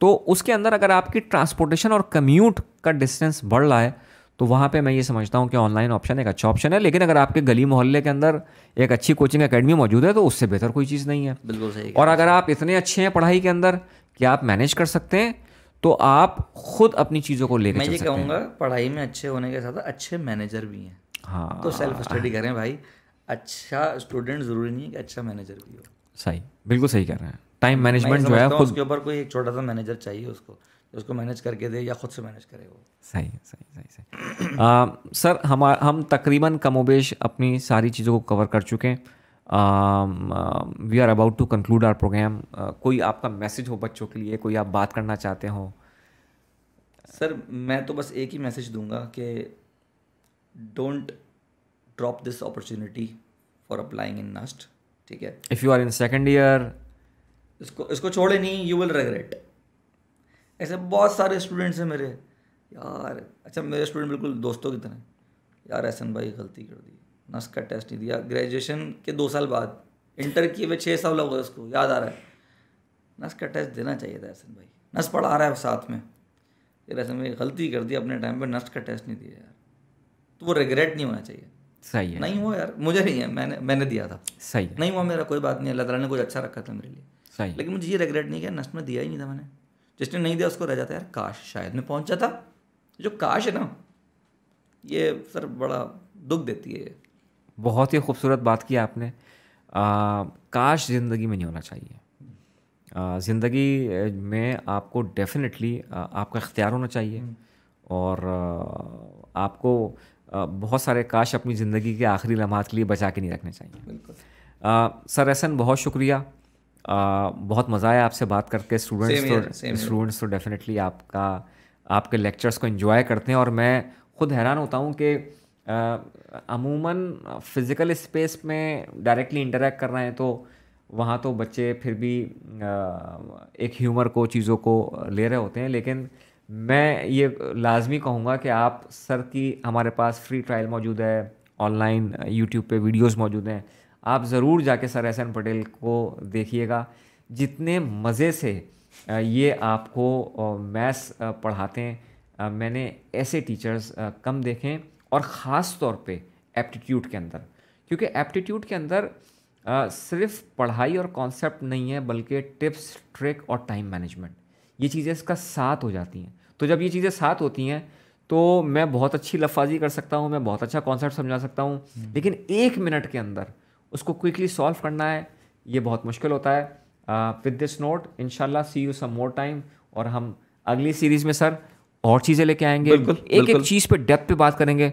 तो उसके अंदर अगर आपकी ट्रांसपोर्टेशन और कम्यूट का डिस्टेंस बढ़ रहा है तो वहाँ पे मैं ये समझता हूँ कि ऑनलाइन ऑप्शन एक अच्छा ऑप्शन है लेकिन अगर आपके गली मोहल्ले के अंदर एक अच्छी कोचिंग अकेडमी मौजूद है तो उससे बेहतर कोई चीज़ नहीं है बिल्कुल सही और अगर आप इतने अच्छे हैं पढ़ाई के अंदर कि आप मैनेज कर सकते हैं तो आप खुद अपनी चीज़ों को ले मैं ये कहूँगा पढ़ाई में अच्छे होने के साथ अच्छे मैनेजर भी हैं हाँ तो सेल्फ स्टडी करें भाई अच्छा स्टूडेंट ज़रूरी नहीं है कि अच्छा मैनेजर भी हो सही बिल्कुल सही कह रहे हैं टाइम मैनेजमेंट जो है खुद उसके ऊपर कोई एक छोटा सा मैनेजर चाहिए उसको उसको मैनेज करके दे या खुद से मैनेज करे वो सही सही सही सही आ, सर हम हम तकरीबन कमोबेश अपनी सारी चीज़ों को कवर कर चुके हैं we are about to conclude our program कोई आपका मैसेज हो बच्चों के लिए कोई आप बात करना चाहते हो सर मैं तो बस एक ही मैसेज दूंगा कि don't drop this opportunity for applying in NUST ठीक है if you are in second year इसको इसको छोड़े नहीं यू विल रिग्रेट ऐसे बहुत सारे स्टूडेंट्स हैं मेरे यार अच्छा मेरे स्टूडेंट बिल्कुल दोस्तों की तरह यार एहसन भाई गलती कर दी ना उसका टेस्ट नहीं दिया ग्रेजुएशन के दो साल बाद इंटर किए हुए छः साल लगे उसको याद आ रहा है नस का टेस्ट देना चाहिए था ऐसा भाई नस पढ़ा रहा है साथ में फिर ऐसे भाई गलती कर दी अपने टाइम पर नस का टेस्ट नहीं दिया यार तो वो रिग्रेट नहीं होना चाहिए सही है नहीं हुआ यार मुझे नहीं है मैंने मैंने दिया था सही है नहीं हुआ मेरा कोई बात नहीं अल्लाह तला ने कुछ अच्छा रखा था मेरे लिए सही लेकिन मुझे ये रिग्रेट नहीं किया नस्ट में दिया ही नहीं था मैंने जिसने नहीं दिया उसको रह जाता यार काश शायद मैं पहुँच जाता जो काश है ना ये सर बड़ा दुख देती है बहुत ही खूबसूरत बात की आपने आ, काश ज़िंदगी में नहीं होना चाहिए ज़िंदगी में आपको डेफिनेटली आपका इख्तियार होना चाहिए हम्म। और आ, आपको आ, बहुत सारे काश अपनी ज़िंदगी के आखिरी लम्हात के लिए बचा के नहीं रखने चाहिए बिल्कुल आ, सर एहसन बहुत शुक्रिया आ, बहुत मज़ा आया आपसे बात करके स्टूडेंट्स तो स्टूडेंट्स तो डेफिनेटली आपका आपके लेक्चर्स को इन्जॉय करते हैं और मैं ख़ुद हैरान होता हूँ कि अमूमन फिज़िकल स्पेस में डायरेक्टली इंटरेक्ट कर रहे हैं तो वहाँ तो बच्चे फिर भी आ, एक ह्यूमर को चीज़ों को ले रहे होते हैं लेकिन मैं ये लाजमी कहूँगा कि आप सर की हमारे पास फ्री ट्रायल मौजूद है ऑनलाइन यूट्यूब पे वीडियोस मौजूद हैं आप ज़रूर जाके सर एस एन पटेल को देखिएगा जितने मज़े से ये आपको मैथ्स पढ़ाते हैं मैंने ऐसे टीचर्स कम देखें और ख़ास तौर पे एप्टीट्यूड के अंदर क्योंकि एप्टीट्यूड के अंदर सिर्फ पढ़ाई और कॉन्सेप्ट नहीं है बल्कि टिप्स ट्रिक और टाइम मैनेजमेंट ये चीज़ें इसका साथ हो जाती हैं तो जब ये चीज़ें साथ होती हैं तो मैं बहुत अच्छी लफाजी कर सकता हूँ मैं बहुत अच्छा कॉन्सेप्ट समझा सकता हूँ हम्म। लेकिन एक मिनट के अंदर उसको क्विकली सॉल्व करना है ये बहुत मुश्किल होता है with this note in see you some more time और हम अगली सीरीज़ में सर और चीज़ें लेके आएंगे बिल्कुल, एक बिल्कुल. एक चीज़ पे डेप्थ पे बात करेंगे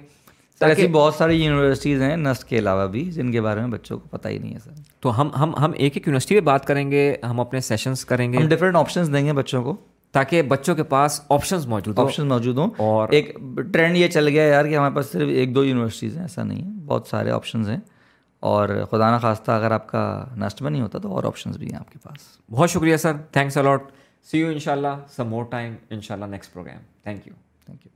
सर ऐसी बहुत सारी यूनिवर्सिटीज़ हैं नस्ट के अलावा भी जिनके बारे में बच्चों को पता ही नहीं है सर तो हम हम हम एक एक यूनिवर्सिटी पे बात करेंगे हम अपने सेशंस करेंगे हम डिफरेंट ऑप्शंस देंगे बच्चों को ताकि बच्चों के पास ऑप्शंस मौजूद ऑप्शन मौजूद हों और एक ट्रेंड ये चल गया यार कि हमारे पास सिर्फ एक दो यूनिवर्सिटीज़ हैं ऐसा नहीं है बहुत सारे ऑप्शन हैं और खुदा ना खास्ता अगर आपका नस्ट में नहीं होता तो और ऑप्शन भी हैं आपके पास बहुत शुक्रिया sir thanks a lot See you inshallah some more time inshallah next program. Thank you. Thank you.